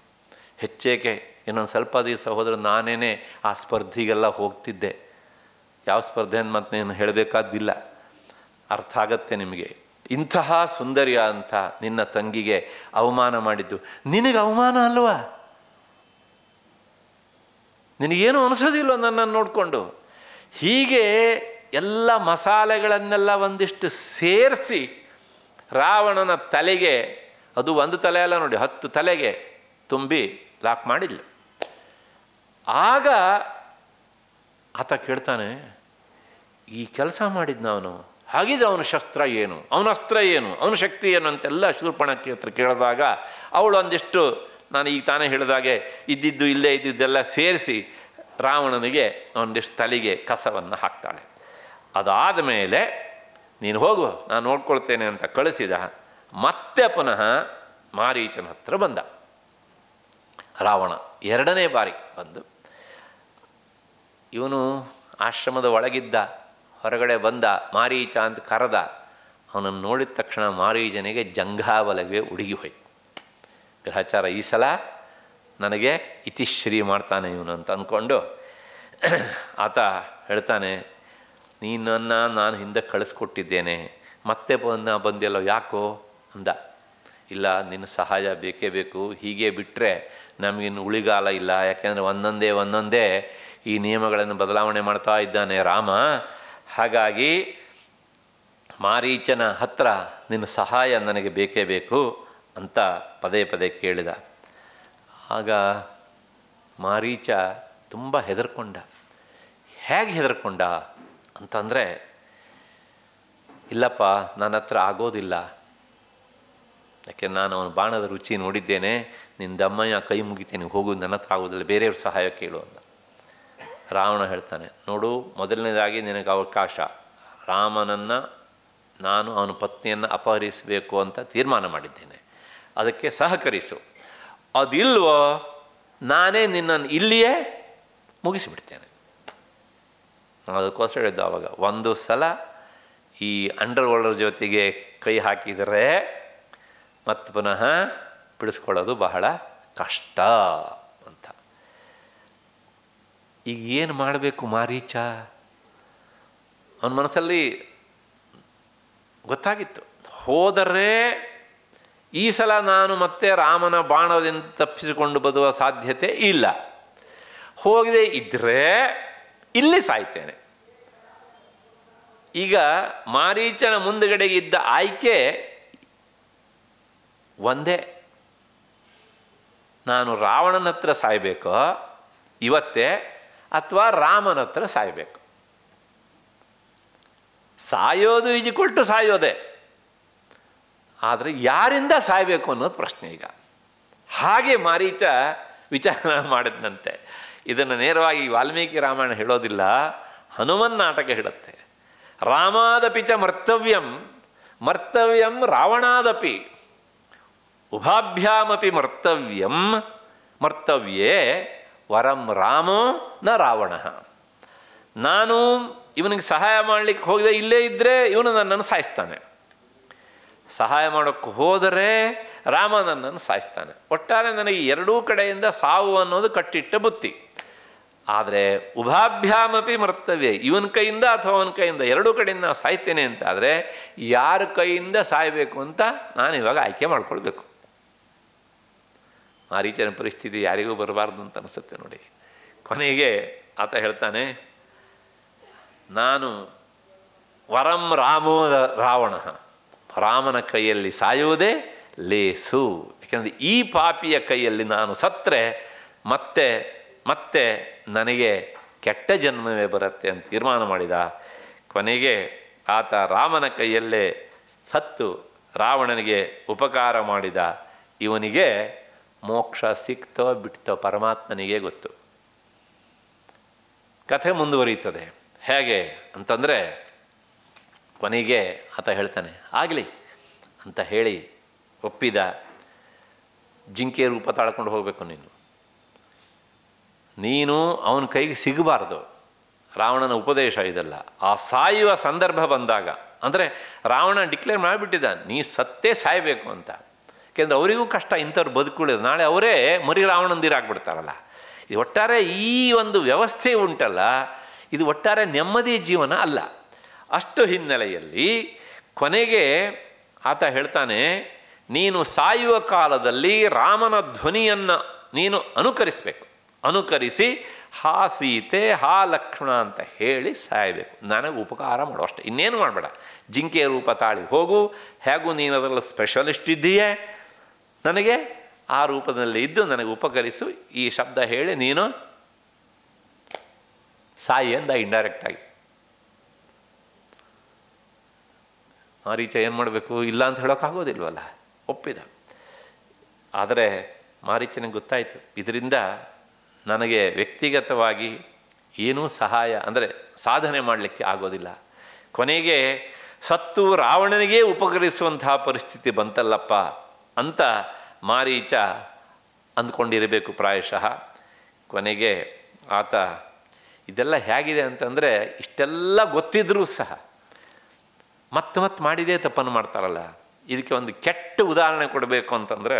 ಹೆಚ್ಚೇಕೆ ಇನ್ನೊಂದು ಸ್ವಲ್ಪ ದಿವಸ ಹೋದರೆ ನಾನೇನೇ ಆ ಸ್ಪರ್ಧಿಗೆಲ್ಲ ಹೋಗ್ತಿದ್ದೆ ಯಾವ ಸ್ಪರ್ಧೆ ಅಂತ ಮತ್ತೆ ನೀನು ಹೇಳಬೇಕಾದ್ದಿಲ್ಲ ಅರ್ಥ ಆಗತ್ತೆ ನಿಮಗೆ ಇಂತಹ ಸುಂದರಿಯ ಅಂತ ನಿನ್ನ ತಂಗಿಗೆ ಅವಮಾನ ಮಾಡಿದ್ದು ನಿನಗೆ ಅವಮಾನ ಅಲ್ವಾ ನಿನಗೇನು ಅನಿಸೋದಿಲ್ಲ ನನ್ನನ್ನು ನೋಡಿಕೊಂಡು ಹೀಗೆ ಎಲ್ಲ ಮಸಾಲೆಗಳನ್ನೆಲ್ಲ ಒಂದಿಷ್ಟು ಸೇರಿಸಿ ರಾವಣನ ತಲೆಗೆ ಅದು ಒಂದು ತಲೆ ಅಲ್ಲ ನೋಡಿ ಹತ್ತು ತಲೆಗೆ ತುಂಬಿ ಲಾಕ್ ಮಾಡಿಲ್ಲ ಆಗ ಆತ ಕೇಳ್ತಾನೆ ಈ ಕೆಲಸ ಮಾಡಿದ್ನವನು ನಾನು ಹಾಗಿದ್ರೆ ಅವನ ಶಸ್ತ್ರ ಏನು ಅವನ ಅಸ್ತ್ರ ಏನು ಅವನ ಶಕ್ತಿ ಏನು ಅಂತೆಲ್ಲ ಶೂರ್ಪಣಕ್ಕೆ ಹತ್ರ ಕೇಳಿದಾಗ ಅವಳು ಒಂದಿಷ್ಟು ನಾನು ಈಗ ತಾನೇ ಹೇಳಿದಾಗೆ ಇದ್ದಿದ್ದು ಇಲ್ಲದೆ ಇದ್ದಿದ್ದೆಲ್ಲ ಸೇರಿಸಿ ರಾವಣನಿಗೆ ಒಂದಿಷ್ಟು ತಲೆಗೆ ಕಸವನ್ನು ಹಾಕ್ತಾಳೆ ಅದಾದ ಮೇಲೆ ನೀನು ಹೋಗು ನಾನು ನೋಡ್ಕೊಳ್ತೇನೆ ಅಂತ ಕಳಿಸಿದ ಮತ್ತೆ ಪುನಃ ಮಾರೀಚನ ಹತ್ರ ಬಂದ ರಾವಣ ಎರಡನೇ ಬಾರಿ ಬಂದು ಇವನು ಆಶ್ರಮದ ಒಳಗಿದ್ದ ಹೊರಗಡೆ ಬಂದ ಮಾರೀಚ ಅಂತ ಕರೆದ ಅವನನ್ನು ನೋಡಿದ ತಕ್ಷಣ ಮಾರೀಚನಿಗೆ ಜಂಘಾಬಲವೇ ಉಡುಗಿ ಹೋಯ್ತು ಗ್ರಹಚಾರ ಈ ಸಲ ನನಗೆ ಇತಿಶ್ರೀ ಮಾಡ್ತಾನೆ ಇವನು ಅಂತ ಅಂದ್ಕೊಂಡು ಆತ ಹೇಳ್ತಾನೆ ನೀನನ್ನು ನಾನು ಹಿಂದೆ ಕಳಿಸ್ಕೊಟ್ಟಿದ್ದೇನೆ ಮತ್ತೆ ಬಂದ ಬಂದಿಲ್ಲೋ ಯಾಕೋ ಅಂದ ಇಲ್ಲ ನಿನ್ನ ಸಹಾಯ ಬೇಕೇ ಬೇಕು ಹೀಗೆ ಬಿಟ್ಟರೆ ನಮಗಿನ್ನು ಉಳಿಗಾಲ ಇಲ್ಲ ಯಾಕೆಂದರೆ ಒಂದೊಂದೇ ಒಂದೊಂದೇ ಈ ನಿಯಮಗಳನ್ನು ಬದಲಾವಣೆ ಮಾಡ್ತಾ ಇದ್ದಾನೆ ರಾಮ ಹಾಗಾಗಿ ಮಾರೀಚನ ಹತ್ರ ನಿನ್ನ ಸಹಾಯ ನನಗೆ ಬೇಕೇ ಬೇಕು ಅಂತ ಪದೇ ಪದೇ ಕೇಳಿದ ಆಗ ಮಾರೀಚ ತುಂಬ ಹೆದರ್ಕೊಂಡ ಹೇಗೆ ಹೆದರ್ಕೊಂಡ ಅಂತಂದರೆ ಇಲ್ಲಪ್ಪ ನನ್ನ ಹತ್ರ ಆಗೋದಿಲ್ಲ ಯಾಕೆ ನಾನು ಅವನ ಬಾಣದ ರುಚಿ ನೋಡಿದ್ದೇನೆ ನಿನ್ನ ದಮ್ಮಯ್ಯ ಕೈ ಮುಗಿತೇನೆ ಹೋಗು ನನ್ನ ಹತ್ರ ಆಗೋದಿಲ್ಲ ಬೇರೆಯವ್ರ ಸಹಾಯ ಕೇಳು ಅಂತ ರಾವಣ ಹೇಳ್ತಾನೆ ನೋಡು ಮೊದಲನೇದಾಗಿ ನಿನಗೆ ಅವಕಾಶ ರಾಮನನ್ನು ನಾನು ಅವನ ಪತ್ನಿಯನ್ನು ಅಪಹರಿಸಬೇಕು ಅಂತ ತೀರ್ಮಾನ ಮಾಡಿದ್ದೇನೆ ಅದಕ್ಕೆ ಸಹಕರಿಸು ಅದಿಲ್ವೋ ನಾನೇ ನಿನ್ನನ್ನು ಇಲ್ಲಿಯೇ ಮುಗಿಸಿಬಿಡ್ತೇನೆ ಅದಕ್ಕೋಸ್ಕರ ಹೇಳಿದ್ದು ಆವಾಗ ಒಂದು ಸಲ ಈ ಅಂಡರ್ ವರ್ಲ್ಡ್ರ ಜೊತೆಗೆ ಕೈ ಹಾಕಿದರೆ ಮತ್ತೆ ಪುನಃ ಬಿಡಿಸ್ಕೊಳ್ಳೋದು ಬಹಳ ಕಷ್ಟ ಈಗ ಏನು ಮಾಡಬೇಕು ಮಾರೀಚ ಅವನ ಮನಸ್ಸಲ್ಲಿ ಗೊತ್ತಾಗಿತ್ತು ಹೋದರೆ ಈ ಸಲ ನಾನು ಮತ್ತೆ ರಾಮನ ಬಾಣದಿಂದ ತಪ್ಪಿಸಿಕೊಂಡು ಬರುವ ಸಾಧ್ಯತೆ ಇಲ್ಲ ಹೋಗದೆ ಇದ್ದರೆ ಇಲ್ಲಿ ಸಾಯ್ತೇನೆ ಈಗ ಮಾರೀಚನ ಮುಂದುಗಡೆಗೆ ಇದ್ದ ಆಯ್ಕೆ ಒಂದೇ ನಾನು ರಾವಣನ ಹತ್ರ ಸಾಯ್ಬೇಕೋ ಇವತ್ತೇ ಅಥವಾ ರಾಮನ ಹತ್ರ ಸಾಯಬೇಕು ಸಾಯೋದು ಈಜು ಕೊಟ್ಟು ಸಾಯೋದೆ ಆದರೆ ಯಾರಿಂದ ಸಾಯಬೇಕು ಅನ್ನೋದು ಪ್ರಶ್ನೆ ಈಗ ಹಾಗೆ ಮಾರೀಚ ವಿಚಾರ ಮಾಡಿದಂತೆ ಇದನ್ನು ನೇರವಾಗಿ ವಾಲ್ಮೀಕಿ ರಾಮಾಯಣ ಹೇಳೋದಿಲ್ಲ ಹನುಮನ್ ನಾಟಕ ಹೇಳುತ್ತೆ ರಾಮಾದಪಿ ಚ ಮರ್ತವ್ಯಂ ಮರ್ತವ್ಯಂ ರಾವಣಾದಪಿ ಉಭಾಭ್ಯಾಮಪಿ ಮರ್ತವ್ಯಂ ಮರ್ತವ್ಯೇ ವರಂ ರಾಮ ನ ರಾವಣ ನಾನು ಇವನಿಗೆ ಸಹಾಯ ಮಾಡಲಿಕ್ಕೆ ಹೋಗಿದೆ ಇಲ್ಲೇ ಇದ್ದರೆ ಇವನು ನನ್ನನ್ನು ಸಾಯಿಸ್ತಾನೆ ಸಹಾಯ ಮಾಡೋಕ್ಕೆ ಹೋದರೆ ರಾಮ ನನ್ನನ್ನು ಸಾಯಿಸ್ತಾನೆ ಒಟ್ಟಾರೆ ನನಗೆ ಎರಡೂ ಕಡೆಯಿಂದ ಸಾವು ಅನ್ನೋದು ಕಟ್ಟಿಟ್ಟ ಬುತ್ತಿ ಆದರೆ ಉಭಾಭ್ಯಾಮಪಿ ಮರ್ತವ್ಯ ಇವನ ಕೈಯಿಂದ ಅಥವಾ ಅವನ ಕೈಯಿಂದ ಎರಡೂ ಕಡೆಯಿಂದ ಸಾಯ್ತೇನೆ ಅಂತಾದರೆ ಯಾರ ಕೈಯಿಂದ ಸಾಯಬೇಕು ಅಂತ ನಾನು ಇವಾಗ ಆಯ್ಕೆ ಮಾಡ್ಕೊಳ್ಬೇಕು ಆ ರೀತಿಯ ಪರಿಸ್ಥಿತಿ ಯಾರಿಗೂ ಬರಬಾರ್ದು ಅಂತ ಅನಿಸುತ್ತೆ ನೋಡಿ ಕೊನೆಗೆ ಆತ ಹೇಳ್ತಾನೆ ನಾನು ವರಂ ರಾಮೋ ರಾವಣ ರಾಮನ ಕೈಯಲ್ಲಿ ಸಾಯುವುದೇ ಲೇಸು ಯಾಕೆಂದರೆ ಈ ಪಾಪಿಯ ಕೈಯಲ್ಲಿ ನಾನು ಸತ್ತರೆ ಮತ್ತೆ ಮತ್ತೆ ನನಗೆ ಕೆಟ್ಟ ಜನ್ಮವೇ ಬರುತ್ತೆ ಅಂತ ತೀರ್ಮಾನ ಮಾಡಿದ ಕೊನೆಗೆ ಆತ ರಾಮನ ಕೈಯಲ್ಲೇ ಸತ್ತು ರಾವಣನಿಗೆ ಉಪಕಾರ ಮಾಡಿದ ಇವನಿಗೆ ಮೋಕ್ಷ ಸಿಕ್ತೋ ಬಿಟ್ತೋ ಪರಮಾತ್ಮನಿಗೆ ಗೊತ್ತು ಕಥೆ ಮುಂದುವರಿಯುತ್ತದೆ ಹೇಗೆ ಅಂತಂದರೆ ಕೊನೆಗೆ ಆತ ಹೇಳ್ತಾನೆ ಆಗಲಿ ಅಂತ ಹೇಳಿ ಒಪ್ಪಿದ ಜಿಂಕೆ ರೂಪ ತಾಳ್ಕೊಂಡು ಹೋಗಬೇಕು ನೀನು ನೀನು ಅವನ ಕೈಗೆ ಸಿಗಬಾರ್ದು ರಾವಣನ ಉಪದೇಶ ಇದಲ್ಲ ಆ ಸಾಯುವ ಸಂದರ್ಭ ಬಂದಾಗ ಅಂದರೆ ರಾವಣ ಡಿಕ್ಲೇರ್ ಮಾಡಿಬಿಟ್ಟಿದ್ದ ನೀ ಸತ್ತೇ ಸಾಯಬೇಕು ಅಂತ ಯಾಕೆಂದರೆ ಅವರಿಗೂ ಕಷ್ಟ ಇಂಥವ್ರು ಬದುಕುಳಿದ್ರು ನಾಳೆ ಅವರೇ ಮರಿ ರಾವಣಂದಿರಾಗ್ಬಿಡ್ತಾರಲ್ಲ ಇದು ಒಟ್ಟಾರೆ ಈ ಒಂದು ವ್ಯವಸ್ಥೆ ಉಂಟಲ್ಲ ಇದು ಒಟ್ಟಾರೆ ನೆಮ್ಮದಿ ಜೀವನ ಅಲ್ಲ ಅಷ್ಟು ಹಿನ್ನೆಲೆಯಲ್ಲಿ ಕೊನೆಗೆ ಆತ ಹೇಳ್ತಾನೆ ನೀನು ಸಾಯುವ ಕಾಲದಲ್ಲಿ ರಾಮನ ಧ್ವನಿಯನ್ನು ನೀನು ಅನುಕರಿಸಬೇಕು ಅನುಕರಿಸಿ ಹಾ ಸೀತೆ ಹಾ ಲಕ್ಷ್ಮಣ ಅಂತ ಹೇಳಿ ಸಾಯಬೇಕು ನನಗೆ ಉಪಕಾರ ಮಾಡು ಇನ್ನೇನು ಮಾಡಬೇಡ ಜಿಂಕೆ ರೂಪ ತಾಳಿ ಹೋಗು ಹೇಗೂ ನೀನು ಅದರಲ್ಲಿ ಸ್ಪೆಷಲಿಸ್ಟ್ ಇದ್ದೀಯೇ ನನಗೆ ಆ ರೂಪದಲ್ಲಿ ಇದ್ದು ನನಗೆ ಉಪಕರಿಸು ಈ ಶಬ್ದ ಹೇಳಿ ನೀನು ಸಾಯಿ ಅಂದ ಇಂಡೈರೆಕ್ಟಾಗಿ ಮಾರೀಚ ಏನು ಮಾಡಬೇಕು ಇಲ್ಲ ಅಂತ ಹೇಳೋಕ್ಕಾಗೋದಿಲ್ವಲ್ಲ ಒಪ್ಪಿದ ಆದರೆ ಮಾರೀಚನಿಗೆ ಗೊತ್ತಾಯಿತು ಇದರಿಂದ ನನಗೆ ವ್ಯಕ್ತಿಗತವಾಗಿ ಏನೂ ಸಹಾಯ ಅಂದರೆ ಸಾಧನೆ ಮಾಡಲಿಕ್ಕೆ ಆಗೋದಿಲ್ಲ ಕೊನೆಗೆ ಸತ್ತು ರಾವಣನಿಗೆ ಉಪಕರಿಸುವಂತಹ ಪರಿಸ್ಥಿತಿ ಬಂತಲ್ಲಪ್ಪ ಅಂತ ಮಾರೀಚ ಅಂದ್ಕೊಂಡಿರಬೇಕು ಪ್ರಾಯಶಃ ಕೊನೆಗೆ ಆತ ಇದೆಲ್ಲ ಹೇಗಿದೆ ಅಂತಂದರೆ ಇಷ್ಟೆಲ್ಲ ಗೊತ್ತಿದ್ರೂ ಸಹ ಮತ್ತೆ ಮತ್ತೆ ಮಾಡಿದೇ ತಪ್ಪನ್ನು ಮಾಡ್ತಾರಲ್ಲ ಇದಕ್ಕೆ ಒಂದು ಕೆಟ್ಟ ಉದಾಹರಣೆ ಕೊಡಬೇಕು ಅಂತಂದರೆ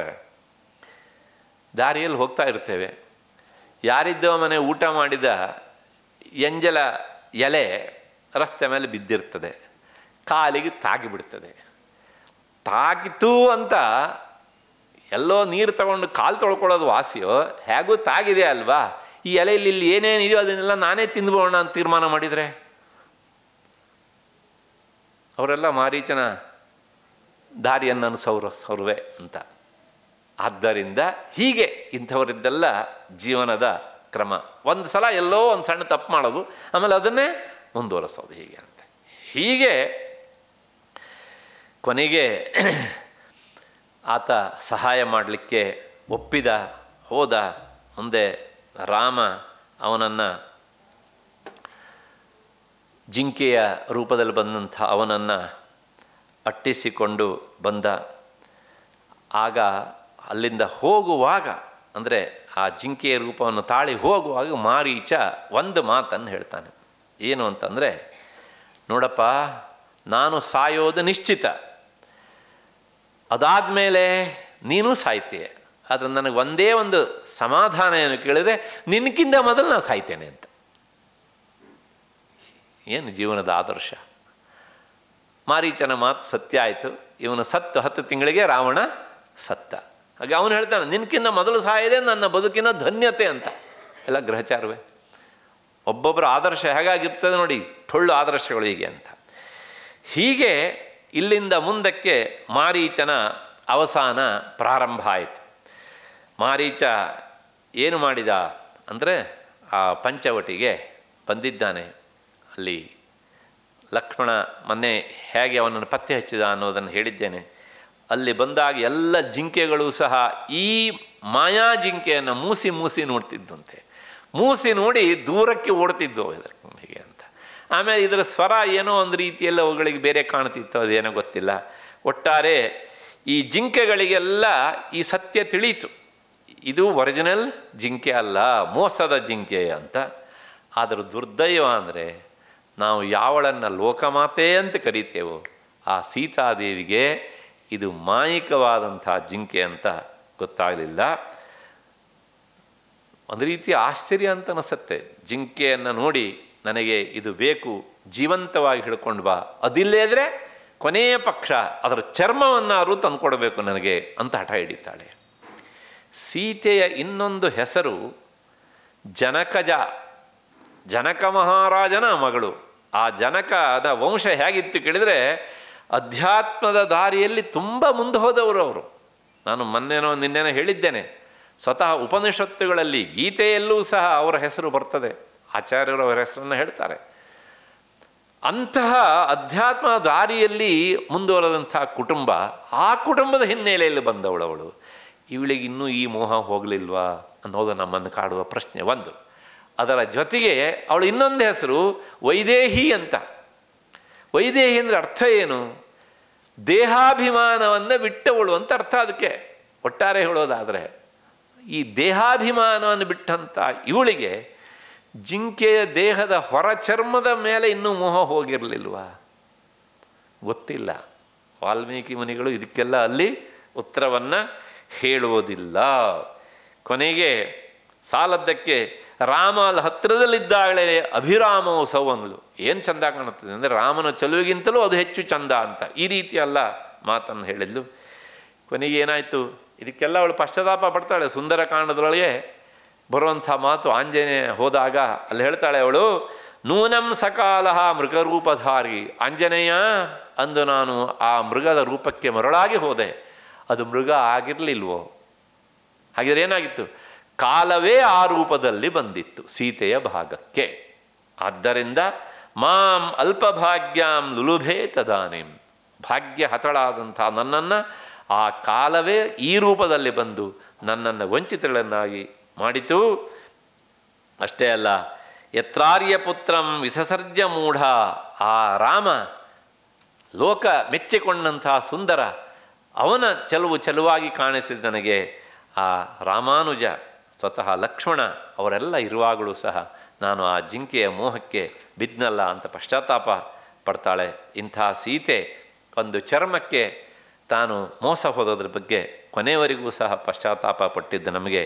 ದಾರಿಯಲ್ಲಿ ಹೋಗ್ತಾ ಇರ್ತೇವೆ ಯಾರಿದ್ದೋ ಮನೆ ಊಟ ಮಾಡಿದ ಎಂಜಲ ಎಲೆ ರಸ್ತೆ ಮೇಲೆ ಬಿದ್ದಿರ್ತದೆ ಕಾಲಿಗೆ ತಾಗಿಬಿಡ್ತದೆ ತಾಗಿತು ಅಂತ ಎಲ್ಲೋ ನೀರು ತಗೊಂಡು ಕಾಲು ತೊಳ್ಕೊಳ್ಳೋದು ವಾಸಿಯೋ ಹೇಗೂ ತಾಗಿದೆ ಅಲ್ವಾ ಈ ಎಲೆಯಲ್ಲಿ ಇಲ್ಲಿ ಏನೇನಿದೆಯೋ ಇದೆಯೋ ಅದನ್ನೆಲ್ಲ ನಾನೇ ತಿಂದ್ಬೋಣ ಅಂತ ತೀರ್ಮಾನ ಮಾಡಿದರೆ ಅವರೆಲ್ಲ ಮಾರೀಚನ ದಾರಿಯನ್ನು ಅನಿಸೋರು ಸೌರ್ವೆ ಅಂತ ಆದ್ದರಿಂದ ಹೀಗೆ ಇಂಥವರಿದ್ದೆಲ್ಲ ಜೀವನದ ಕ್ರಮ ಒಂದು ಸಲ ಎಲ್ಲೋ ಒಂದು ಸಣ್ಣ ತಪ್ಪು ಮಾಡೋದು ಆಮೇಲೆ ಅದನ್ನೇ ಮುಂದುವರೆಸೋದು ಹೀಗೆ ಅಂತ ಹೀಗೆ ಕೊನೆಗೆ ಆತ ಸಹಾಯ ಮಾಡಲಿಕ್ಕೆ ಒಪ್ಪಿದ ಹೋದ ಮುಂದೆ ರಾಮ ಅವನನ್ನು ಜಿಂಕೆಯ ರೂಪದಲ್ಲಿ ಬಂದಂಥ ಅವನನ್ನು ಅಟ್ಟಿಸಿಕೊಂಡು ಬಂದ ಆಗ ಅಲ್ಲಿಂದ ಹೋಗುವಾಗ ಅಂದರೆ ಆ ಜಿಂಕೆಯ ರೂಪವನ್ನು ತಾಳಿ ಹೋಗುವಾಗ ಮಾರೀಚ ಒಂದು ಮಾತನ್ನು ಹೇಳ್ತಾನೆ ಏನು ಅಂತಂದರೆ ನೋಡಪ್ಪ ನಾನು ಸಾಯೋದು ನಿಶ್ಚಿತ ಅದಾದ ಮೇಲೆ ನೀನು ಸಾಯ್ತೀಯ ಆದರೆ ನನಗೆ ಒಂದೇ ಒಂದು ಸಮಾಧಾನ ಏನು ಕೇಳಿದರೆ ನಿನಕಿಂದ ಮೊದಲು ನಾನು ಸಾಯ್ತೇನೆ ಅಂತ ಏನು ಜೀವನದ ಆದರ್ಶ ಮಾರೀಚನ ಮಾತು ಸತ್ಯ ಆಯಿತು ಇವನು ಸತ್ತು ಹತ್ತು ತಿಂಗಳಿಗೆ ರಾವಣ ಸತ್ತ ಹಾಗೆ ಅವನು ಹೇಳ್ತಾನೆ ನಿನ್ಕಿಂತ ಮೊದಲು ಸಾಯದೆ ನನ್ನ ಬದುಕಿನ ಧನ್ಯತೆ ಅಂತ ಎಲ್ಲ ಗ್ರಹಚಾರವೇ ಒಬ್ಬೊಬ್ಬರ ಆದರ್ಶ ಹೇಗಾಗಿರ್ತದೆ ನೋಡಿ ಟೊಳ್ಳು ಆದರ್ಶಗಳು ಹೀಗೆ ಅಂತ ಹೀಗೆ ಇಲ್ಲಿಂದ ಮುಂದಕ್ಕೆ ಮಾರೀಚನ ಅವಸಾನ ಪ್ರಾರಂಭ ಆಯಿತು ಮಾರೀಚ ಏನು ಮಾಡಿದ ಅಂದರೆ ಆ ಪಂಚವಟಿಗೆ ಬಂದಿದ್ದಾನೆ ಅಲ್ಲಿ ಲಕ್ಷ್ಮಣ ಮೊನ್ನೆ ಹೇಗೆ ಅವನನ್ನು ಪತ್ತೆ ಹಚ್ಚಿದ ಅನ್ನೋದನ್ನು ಹೇಳಿದ್ದೇನೆ ಅಲ್ಲಿ ಬಂದಾಗ ಎಲ್ಲ ಜಿಂಕೆಗಳು ಸಹ ಈ ಮಾಯಾ ಜಿಂಕೆಯನ್ನು ಮೂಸಿ ಮೂಸಿ ನೋಡ್ತಿದ್ದಂತೆ ಮೂಸಿ ನೋಡಿ ದೂರಕ್ಕೆ ಓಡ್ತಿದ್ದವು ಇದಕ್ಕೆ ಆಮೇಲೆ ಇದರ ಸ್ವರ ಏನೋ ಒಂದು ರೀತಿಯಲ್ಲಿ ಅವುಗಳಿಗೆ ಬೇರೆ ಕಾಣ್ತಿತ್ತು ಅದೇನೋ ಗೊತ್ತಿಲ್ಲ ಒಟ್ಟಾರೆ ಈ ಜಿಂಕೆಗಳಿಗೆಲ್ಲ ಈ ಸತ್ಯ ತಿಳಿಯಿತು ಇದು ಒರಿಜಿನಲ್ ಜಿಂಕೆ ಅಲ್ಲ ಮೋಸದ ಜಿಂಕೆ ಅಂತ ಅದರ ದುರ್ದೈವ ಅಂದರೆ ನಾವು ಯಾವಳನ್ನು ಲೋಕಮಾತೆ ಅಂತ ಕರಿತೇವೋ ಆ ಸೀತಾದೇವಿಗೆ ಇದು ಮಾಯಿಕವಾದಂಥ ಜಿಂಕೆ ಅಂತ ಗೊತ್ತಾಗಲಿಲ್ಲ ಒಂದು ರೀತಿ ಆಶ್ಚರ್ಯ ಅಂತ ಅನಿಸುತ್ತೆ ಜಿಂಕೆಯನ್ನು ನೋಡಿ ನನಗೆ ಇದು ಬೇಕು ಜೀವಂತವಾಗಿ ಹಿಡ್ಕೊಂಡು ಬಾ ಅದಿಲ್ಲೇ ಇದ್ರೆ ಕೊನೆಯ ಪಕ್ಷ ಅದರ ಚರ್ಮವನ್ನಾರು ತಂದುಕೊಡಬೇಕು ನನಗೆ ಅಂತ ಹಠ ಹಿಡಿತಾಳೆ ಸೀತೆಯ ಇನ್ನೊಂದು ಹೆಸರು ಜನಕಜ ಜನಕ ಮಹಾರಾಜನ ಮಗಳು ಆ ಜನಕದ ವಂಶ ಹೇಗಿತ್ತು ಕೇಳಿದರೆ ಅಧ್ಯಾತ್ಮದ ದಾರಿಯಲ್ಲಿ ತುಂಬ ಮುಂದೆ ಹೋದವರು ಅವರು ನಾನು ಮೊನ್ನೆನೋ ನಿನ್ನೆನೋ ಹೇಳಿದ್ದೇನೆ ಸ್ವತಃ ಉಪನಿಷತ್ತುಗಳಲ್ಲಿ ಗೀತೆಯಲ್ಲೂ ಸಹ ಅವರ ಹೆಸರು ಬರ್ತದೆ ಆಚಾರ್ಯರು ಅವರ ಹೆಸರನ್ನು ಹೇಳ್ತಾರೆ ಅಂತಹ ಅಧ್ಯಾತ್ಮ ದಾರಿಯಲ್ಲಿ ಮುಂದುವರೆದಂಥ ಕುಟುಂಬ ಆ ಕುಟುಂಬದ ಹಿನ್ನೆಲೆಯಲ್ಲಿ ಬಂದವಳವಳು ಇವಳಿಗೆ ಇನ್ನೂ ಈ ಮೋಹ ಹೋಗಲಿಲ್ವಾ ಅನ್ನೋದು ನಮ್ಮನ್ನು ಕಾಡುವ ಪ್ರಶ್ನೆ ಒಂದು ಅದರ ಜೊತೆಗೆ ಅವಳು ಇನ್ನೊಂದು ಹೆಸರು ವೈದೇಹಿ ಅಂತ ವೈದೇಹಿ ಅಂದರೆ ಅರ್ಥ ಏನು ದೇಹಾಭಿಮಾನವನ್ನು ಬಿಟ್ಟವಳು ಅಂತ ಅರ್ಥ ಅದಕ್ಕೆ ಒಟ್ಟಾರೆ ಹೇಳೋದಾದರೆ ಈ ದೇಹಾಭಿಮಾನವನ್ನು ಬಿಟ್ಟಂಥ ಇವಳಿಗೆ ಜಿಂಕೆಯ ದೇಹದ ಹೊರ ಚರ್ಮದ ಮೇಲೆ ಇನ್ನೂ ಮೋಹ ಹೋಗಿರಲಿಲ್ವಾ ಗೊತ್ತಿಲ್ಲ ವಾಲ್ಮೀಕಿ ಮುನಿಗಳು ಇದಕ್ಕೆಲ್ಲ ಅಲ್ಲಿ ಉತ್ತರವನ್ನು ಹೇಳುವುದಿಲ್ಲ ಕೊನೆಗೆ ಸಾಲದ್ದಕ್ಕೆ ರಾಮ ಅಲ್ಲಿ ಹತ್ತಿರದಲ್ಲಿದ್ದಾಳೆ ಅಭಿರಾಮವು ಸೌವಂಗಲು ಏನು ಚಂದ ಕಾಣುತ್ತದೆ ಅಂದರೆ ರಾಮನ ಚಲುವಿಗಿಂತಲೂ ಅದು ಹೆಚ್ಚು ಚಂದ ಅಂತ ಈ ರೀತಿಯಲ್ಲ ಮಾತನ್ನು ಹೇಳಿದ್ಲು ಕೊನೆಗೆ ಏನಾಯಿತು ಇದಕ್ಕೆಲ್ಲ ಅವಳು ಪಶ್ಚಾತ್ತಾಪ ಪಡ್ತಾಳೆ ಸುಂದರ ಕಾಂಡದೊಳಗೆ ಬರುವಂಥ ಮಾತು ಆಂಜನೇಯ ಹೋದಾಗ ಅಲ್ಲಿ ಹೇಳ್ತಾಳೆ ಅವಳು ನೂನಂ ಸಕಾಲ ಮೃಗರೂಪಧಾರಿ ಆಂಜನೇಯ ಅಂದು ನಾನು ಆ ಮೃಗದ ರೂಪಕ್ಕೆ ಮರಳಾಗಿ ಹೋದೆ ಅದು ಮೃಗ ಆಗಿರಲಿಲ್ವೋ ಹಾಗಿದ್ರೆ ಏನಾಗಿತ್ತು ಕಾಲವೇ ಆ ರೂಪದಲ್ಲಿ ಬಂದಿತ್ತು ಸೀತೆಯ ಭಾಗಕ್ಕೆ ಆದ್ದರಿಂದ ಮಾಂ ಅಲ್ಪಭಾಗ್ಯಂ ಲುಲುಭೇ ತದಾನಿಂ ಭಾಗ್ಯ ಹತಳಾದಂಥ ನನ್ನನ್ನು ಆ ಕಾಲವೇ ಈ ರೂಪದಲ್ಲಿ ಬಂದು ನನ್ನನ್ನು ವಂಚಿತಳನ್ನಾಗಿ ಮಾಡಿತು ಅಷ್ಟೇ ಅಲ್ಲ ಯತ್ರಾರ್ಯ ಪುತ್ರಂ ವಿಸಸರ್ಜ ಮೂಢ ಆ ರಾಮ ಲೋಕ ಮೆಚ್ಚಿಕೊಂಡಂತಹ ಸುಂದರ ಅವನ ಚೆಲುವು ಚೆಲುವಾಗಿ ಕಾಣಿಸಿದ ನನಗೆ ಆ ರಾಮಾನುಜ ಸ್ವತಃ ಲಕ್ಷ್ಮಣ ಅವರೆಲ್ಲ ಇರುವಾಗಲೂ ಸಹ ನಾನು ಆ ಜಿಂಕೆಯ ಮೋಹಕ್ಕೆ ಬಿದ್ದನಲ್ಲ ಅಂತ ಪಶ್ಚಾತ್ತಾಪ ಪಡ್ತಾಳೆ ಇಂಥ ಸೀತೆ ಒಂದು ಚರ್ಮಕ್ಕೆ ತಾನು ಮೋಸ ಹೋದದ್ರ ಬಗ್ಗೆ ಕೊನೆಯವರೆಗೂ ಸಹ ಪಶ್ಚಾತ್ತಾಪ ಪಟ್ಟಿದ್ದ ನಮಗೆ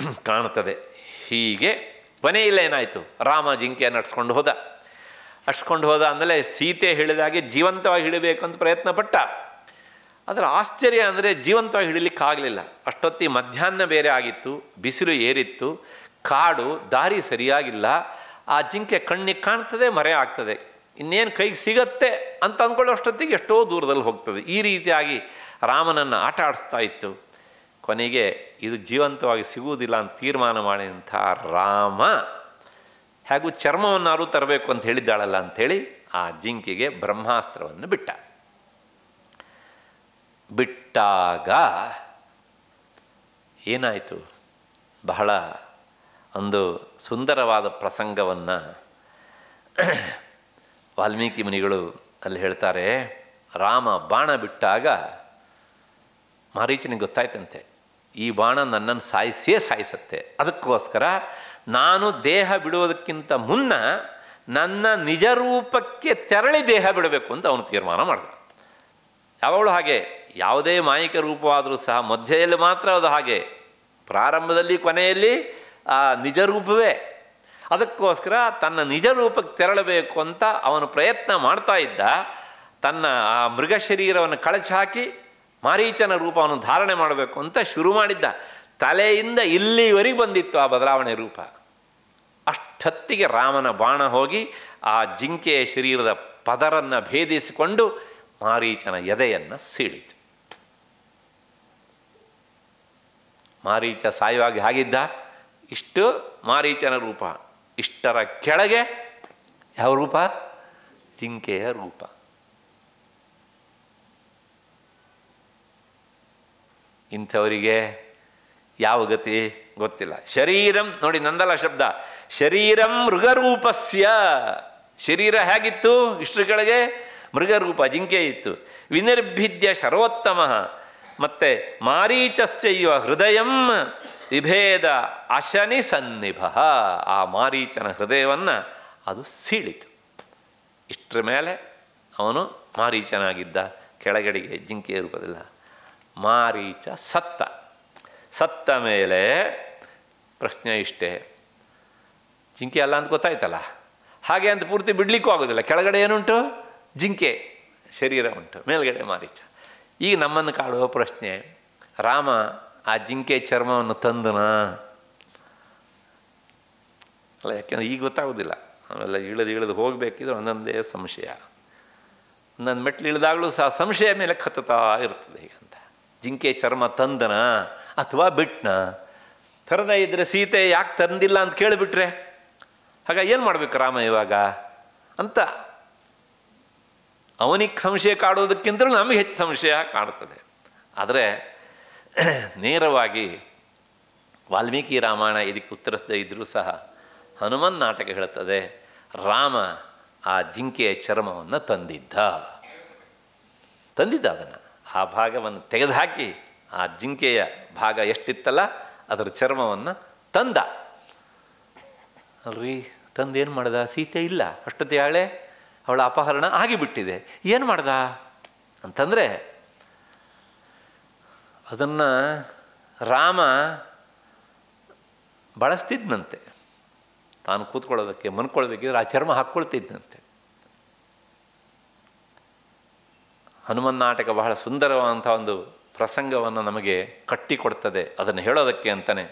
ಕಾಣ್ತದೆ ಹೀಗೆ ಏನಾಯಿತು ರಾಮ ಜಿಂಕೆಯನ್ನು ನಡ್ಸ್ಕೊಂಡು ಹೋದ ಅಟ್ಸ್ಕೊಂಡು ಹೋದ ಆಮೇಲೆ ಸೀತೆ ಹಿಡಿದಾಗೆ ಜೀವಂತವಾಗಿ ಹಿಡಿಬೇಕು ಅಂತ ಪ್ರಯತ್ನ ಪಟ್ಟ ಅದರ ಆಶ್ಚರ್ಯ ಅಂದರೆ ಜೀವಂತವಾಗಿ ಆಗಲಿಲ್ಲ ಅಷ್ಟೊತ್ತಿ ಮಧ್ಯಾಹ್ನ ಬೇರೆ ಆಗಿತ್ತು ಬಿಸಿಲು ಏರಿತ್ತು ಕಾಡು ದಾರಿ ಸರಿಯಾಗಿಲ್ಲ ಆ ಜಿಂಕೆ ಕಣ್ಣಿಗೆ ಕಾಣ್ತದೆ ಮರೆ ಆಗ್ತದೆ ಇನ್ನೇನು ಕೈಗೆ ಸಿಗತ್ತೆ ಅಂತ ಅಂದ್ಕೊಳ್ಳೋ ಅಷ್ಟೊತ್ತಿಗೆ ಎಷ್ಟೋ ದೂರದಲ್ಲಿ ಹೋಗ್ತದೆ ಈ ರೀತಿಯಾಗಿ ರಾಮನನ್ನು ಆಟ ಆಡಿಸ್ತಾ ಇತ್ತು ಕೊನೆಗೆ ಇದು ಜೀವಂತವಾಗಿ ಸಿಗುವುದಿಲ್ಲ ಅಂತ ತೀರ್ಮಾನ ಮಾಡಿದಂಥ ರಾಮ ಹಾಗೂ ಚರ್ಮವನ್ನಾರು ತರಬೇಕು ಅಂತ ಹೇಳಿದ್ದಾಳಲ್ಲ ಅಂಥೇಳಿ ಆ ಜಿಂಕೆಗೆ ಬ್ರಹ್ಮಾಸ್ತ್ರವನ್ನು ಬಿಟ್ಟ ಬಿಟ್ಟಾಗ ಏನಾಯಿತು ಬಹಳ ಒಂದು ಸುಂದರವಾದ ಪ್ರಸಂಗವನ್ನು ವಾಲ್ಮೀಕಿ ಮುನಿಗಳು ಅಲ್ಲಿ ಹೇಳ್ತಾರೆ ರಾಮ ಬಾಣ ಬಿಟ್ಟಾಗ ಮಾರೀಚನಿಗೆ ಗೊತ್ತಾಯ್ತಂತೆ ಈ ಬಾಣ ನನ್ನನ್ನು ಸಾಯಿಸಿಯೇ ಸಾಯಿಸತ್ತೆ ಅದಕ್ಕೋಸ್ಕರ ನಾನು ದೇಹ ಬಿಡುವುದಕ್ಕಿಂತ ಮುನ್ನ ನನ್ನ ನಿಜರೂಪಕ್ಕೆ ತೆರಳಿ ದೇಹ ಬಿಡಬೇಕು ಅಂತ ಅವನು ತೀರ್ಮಾನ ಮಾಡಿದ ಯಾವಾಗಲೂ ಹಾಗೆ ಯಾವುದೇ ಮಾಯಿಕ ರೂಪವಾದರೂ ಸಹ ಮಧ್ಯದಲ್ಲಿ ಮಾತ್ರ ಅದು ಹಾಗೆ ಪ್ರಾರಂಭದಲ್ಲಿ ಕೊನೆಯಲ್ಲಿ ಆ ನಿಜ ರೂಪವೇ ಅದಕ್ಕೋಸ್ಕರ ತನ್ನ ನಿಜ ರೂಪಕ್ಕೆ ತೆರಳಬೇಕು ಅಂತ ಅವನು ಪ್ರಯತ್ನ ಮಾಡ್ತಾ ಇದ್ದ ತನ್ನ ಆ ಮೃಗ ಶರೀರವನ್ನು ಕಳಚಿ ಹಾಕಿ ಮಾರೀಚನ ರೂಪವನ್ನು ಧಾರಣೆ ಮಾಡಬೇಕು ಅಂತ ಶುರು ಮಾಡಿದ್ದ ತಲೆಯಿಂದ ಇಲ್ಲಿವರೆಗೆ ಬಂದಿತ್ತು ಆ ಬದಲಾವಣೆ ರೂಪ ಅಷ್ಟತ್ತಿಗೆ ರಾಮನ ಬಾಣ ಹೋಗಿ ಆ ಜಿಂಕೆಯ ಶರೀರದ ಪದರನ್ನು ಭೇದಿಸಿಕೊಂಡು ಮಾರೀಚನ ಎದೆಯನ್ನು ಸೀಳಿತು ಮಾರೀಚ ಸಾಯುವಾಗಿ ಹಾಗಿದ್ದ ಇಷ್ಟು ಮಾರೀಚನ ರೂಪ ಇಷ್ಟರ ಕೆಳಗೆ ಯಾವ ರೂಪ ಜಿಂಕೆಯ ರೂಪ ಇಂಥವರಿಗೆ ಯಾವ ಗತಿ ಗೊತ್ತಿಲ್ಲ ಶರೀರಂ ನೋಡಿ ನಂದಲ ಶಬ್ದ ಶರೀರಂ ಮೃಗರೂಪಸ್ಯ ಶರೀರ ಹೇಗಿತ್ತು ಇಷ್ಟರ ಕೆಳಗೆ ಮೃಗರೂಪ ಜಿಂಕೆ ಇತ್ತು ವಿನಿರ್ಭಿದ್ಯ ಸರ್ವೋತ್ತಮ ಮತ್ತೆ ಮಾರೀಚಸ್ಯ ಇವ ಹೃದಯಂ ವಿಭೇದ ಅಶನಿ ಸನ್ನಿಭ ಆ ಮಾರೀಚನ ಹೃದಯವನ್ನು ಅದು ಸೀಳಿತು ಇಷ್ಟರ ಮೇಲೆ ಅವನು ಮಾರೀಚನಾಗಿದ್ದ ಕೆಳಗಡೆಗೆ ಜಿಂಕೆ ಇರುವುದಿಲ್ಲ ಮಾರೀಚ ಸತ್ತ ಸತ್ತ ಮೇಲೆ ಪ್ರಶ್ನೆ ಇಷ್ಟೇ ಜಿಂಕೆ ಅಲ್ಲ ಅಂತ ಗೊತ್ತಾಯ್ತಲ್ಲ ಹಾಗೆ ಅಂತ ಪೂರ್ತಿ ಬಿಡ್ಲಿಕ್ಕೂ ಆಗೋದಿಲ್ಲ ಕೆಳಗಡೆ ಏನುಂಟು ಜಿಂಕೆ ಶರೀರ ಉಂಟು ಮೇಲ್ಗಡೆ ಮಾರೀಚ ಈಗ ನಮ್ಮನ್ನು ಕಾಡುವ ಪ್ರಶ್ನೆ ರಾಮ ಆ ಜಿಂಕೆ ಚರ್ಮವನ್ನು ತಂದನ ಅಲ್ಲ ಯಾಕೆಂದ್ರೆ ಈಗ ಗೊತ್ತಾಗೋದಿಲ್ಲ ಆಮೇಲೆ ಇಳಿದು ಇಳಿದು ಹೋಗಬೇಕಿದ್ರೆ ಒಂದೊಂದೇ ಸಂಶಯ ನನ್ನ ಮೆಟ್ಲು ಇಳಿದಾಗಲೂ ಸಹ ಸಂಶಯ ಮೇಲೆ ಕತ್ತುತ್ತಾ ಇರ್ತದೆ ಈಗ ಜಿಂಕೆ ಚರ್ಮ ತಂದನ ಅಥವಾ ಬಿಟ್ನ ತರದ ಇದ್ದರೆ ಸೀತೆ ಯಾಕೆ ತಂದಿಲ್ಲ ಅಂತ ಕೇಳಿಬಿಟ್ರೆ ಹಾಗ ಏನು ಮಾಡ್ಬೇಕು ರಾಮ ಇವಾಗ ಅಂತ ಅವನಿಗೆ ಸಂಶಯ ಕಾಡೋದಕ್ಕಿಂತಲೂ ನಮಗೆ ಹೆಚ್ಚು ಸಂಶಯ ಕಾಡ್ತದೆ ಆದರೆ ನೇರವಾಗಿ ವಾಲ್ಮೀಕಿ ರಾಮಾಯಣ ಇದಕ್ಕೆ ಉತ್ತರಿಸದೇ ಇದ್ದರೂ ಸಹ ಹನುಮನ್ ನಾಟಕ ಹೇಳುತ್ತದೆ ರಾಮ ಆ ಜಿಂಕೆಯ ಚರ್ಮವನ್ನು ತಂದಿದ್ದ ತಂದಿದ್ದ ಅದನ್ನು ಆ ಭಾಗವನ್ನು ತೆಗೆದುಹಾಕಿ ಆ ಜಿಂಕೆಯ ಭಾಗ ಎಷ್ಟಿತ್ತಲ್ಲ ಅದರ ಚರ್ಮವನ್ನು ತಂದ ಅಲ್ರಿ ತಂದೇನು ಮಾಡ್ದ ಸೀತೆ ಇಲ್ಲ ಅಷ್ಟೊತ್ತಿ ಹಾಳೆ ಅವಳ ಅಪಹರಣ ಆಗಿಬಿಟ್ಟಿದೆ ಏನು ಮಾಡ್ದ ಅಂತಂದರೆ ಅದನ್ನು ರಾಮ ಬಳಸ್ತಿದ್ನಂತೆ ತಾನು ಕೂತ್ಕೊಳ್ಳೋದಕ್ಕೆ ಮನ್ಕೊಳ್ಬೇಕಿದ್ರೆ ಆ ಚರ್ಮ ಹಾಕ್ಕೊಳ್ತಿದ್ನಂತೆ ನಾಟಕ ಬಹಳ ಸುಂದರವಾದಂಥ ಒಂದು ಪ್ರಸಂಗವನ್ನು ನಮಗೆ ಕಟ್ಟಿಕೊಡ್ತದೆ ಅದನ್ನು ಹೇಳೋದಕ್ಕೆ ಅಂತಾನೆ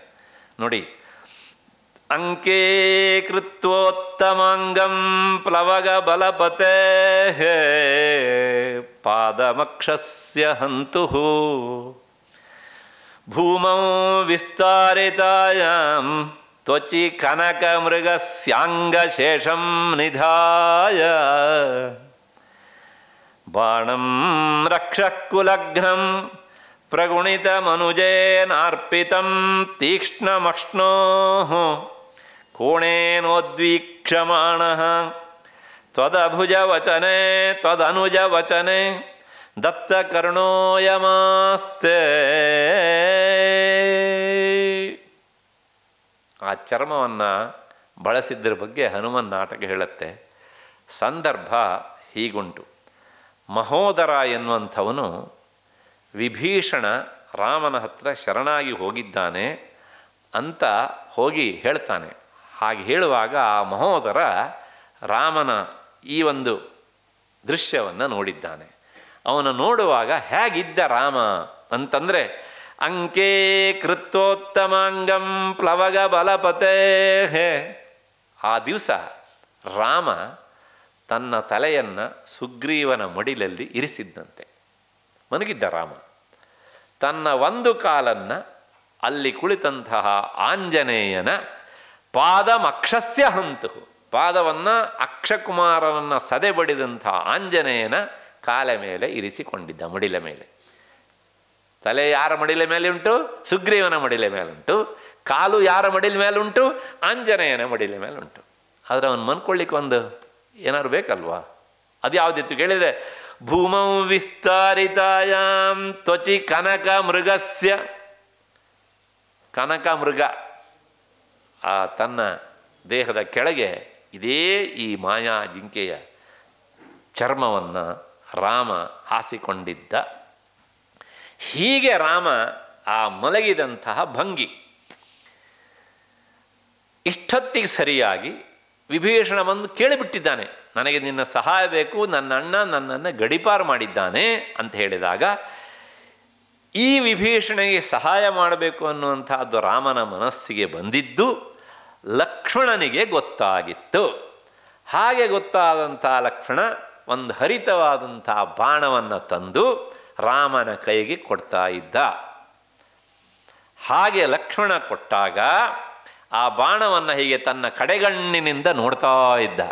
ನೋಡಿ ಅಂಕೇ ಪ್ಲವಗ ಬಲಪತೆ ಪಾದಮಕ್ಷಸ್ಯ ಹಂತು ಭೂಮೌ ವಿಸ್ತಾರಿತಾಯಾಂ ತ್ವಚಿ ಕನಕ ಶೇಷಂ ನಿಧಾಯ ಬಾಣಂ ರಕ್ಷಕುಲಘ್ನಂ ಪ್ರಗುಣಿತಮನುಜೇನಾರ್ಪಿತಂ ತೀಕ್ಷ್ಣಮಕ್ಷ್ಣೋಃ ಕೋಣೇನೋದ್ವೀಕ್ಷಮಾಣಃ ತ್ವದಭುಜವಚನೆ ತ್ವದನುಜವಚನೆ ದತ್ತಕರ್ಣೋಯಮಾಸ್ತೆ ಆ ಚರ್ಮವನ್ನು ಬಳಸಿದ್ರ ಬಗ್ಗೆ ಹನುಮನ್ ನಾಟಕ ಹೇಳುತ್ತೆ ಸಂದರ್ಭ ಹೀಗುಂಟು ಮಹೋದರ ಎನ್ನುವಂಥವನು ವಿಭೀಷಣ ರಾಮನ ಹತ್ರ ಶರಣಾಗಿ ಹೋಗಿದ್ದಾನೆ ಅಂತ ಹೋಗಿ ಹೇಳ್ತಾನೆ ಹಾಗೆ ಹೇಳುವಾಗ ಆ ಮಹೋದರ ರಾಮನ ಈ ಒಂದು ದೃಶ್ಯವನ್ನು ನೋಡಿದ್ದಾನೆ ಅವನ ನೋಡುವಾಗ ಹೇಗಿದ್ದ ರಾಮ ಅಂತಂದರೆ ಅಂಕೇ ಕೃತ್ವೋತ್ತಮಾಂಗಂ ಪ್ಲವಗ ಬಲಪತೆ ಆ ದಿವಸ ರಾಮ ತನ್ನ ತಲೆಯನ್ನು ಸುಗ್ರೀವನ ಮಡಿಲಲ್ಲಿ ಇರಿಸಿದ್ದಂತೆ ಮನಗಿದ್ದ ರಾಮ ತನ್ನ ಒಂದು ಕಾಲನ್ನು ಅಲ್ಲಿ ಕುಳಿತಂತಹ ಆಂಜನೇಯನ ಪಾದಮಕ್ಷಸ್ಯ ಹಂತು ಪಾದವನ್ನು ಅಕ್ಷಕುಮಾರನನ್ನು ಸದೆ ಬಡಿದಂಥ ಆಂಜನೇಯನ ಕಾಲ ಮೇಲೆ ಇರಿಸಿಕೊಂಡಿದ್ದ ಮಡಿಲ ಮೇಲೆ ತಲೆ ಯಾರ ಮಡಿಲ ಮೇಲೆ ಉಂಟು ಸುಗ್ರೀವನ ಮಡಿಲ ಮೇಲುಂಟು ಕಾಲು ಯಾರ ಮಡಿಲ ಮೇಲುಂಟು ಆಂಜನೇಯನ ಮಡಿಲ ಮೇಲುಂಟು ಆದರೆ ಅವನು ಮನ್ಕೊಳ್ಳಿಕ್ಕೆ ಒಂದು ಏನಾದ್ರು ಬೇಕಲ್ವಾ ಅದು ಯಾವುದಿತ್ತು ಕೇಳಿದರೆ ಭೂಮೌ ವಿಸ್ತಾರಿತಾಯಾಂ ತ್ವಚಿ ಕನಕ ಮೃಗಸ್ಯ ಕನಕ ಮೃಗ ಆ ತನ್ನ ದೇಹದ ಕೆಳಗೆ ಇದೇ ಈ ಮಾಯಾ ಜಿಂಕೆಯ ಚರ್ಮವನ್ನು ರಾಮ ಹಾಸಿಕೊಂಡಿದ್ದ ಹೀಗೆ ರಾಮ ಆ ಮಲಗಿದಂತಹ ಭಂಗಿ ಇಷ್ಟೊತ್ತಿಗೆ ಸರಿಯಾಗಿ ಬಂದು ಕೇಳಿಬಿಟ್ಟಿದ್ದಾನೆ ನನಗೆ ನಿನ್ನ ಸಹಾಯ ಬೇಕು ನನ್ನ ಅಣ್ಣ ನನ್ನನ್ನು ಗಡಿಪಾರು ಮಾಡಿದ್ದಾನೆ ಅಂತ ಹೇಳಿದಾಗ ಈ ವಿಭೀಷಣೆಗೆ ಸಹಾಯ ಮಾಡಬೇಕು ಅನ್ನುವಂಥದ್ದು ರಾಮನ ಮನಸ್ಸಿಗೆ ಬಂದಿದ್ದು ಲಕ್ಷ್ಮಣನಿಗೆ ಗೊತ್ತಾಗಿತ್ತು ಹಾಗೆ ಗೊತ್ತಾದಂಥ ಲಕ್ಷ್ಮಣ ಒಂದು ಹರಿತವಾದಂಥ ಬಾಣವನ್ನು ತಂದು ರಾಮನ ಕೈಗೆ ಕೊಡ್ತಾ ಇದ್ದ ಹಾಗೆ ಲಕ್ಷ್ಮಣ ಕೊಟ್ಟಾಗ ಆ ಬಾಣವನ್ನು ಹೀಗೆ ತನ್ನ ಕಡೆಗಣ್ಣಿನಿಂದ ನೋಡ್ತಾ ಇದ್ದ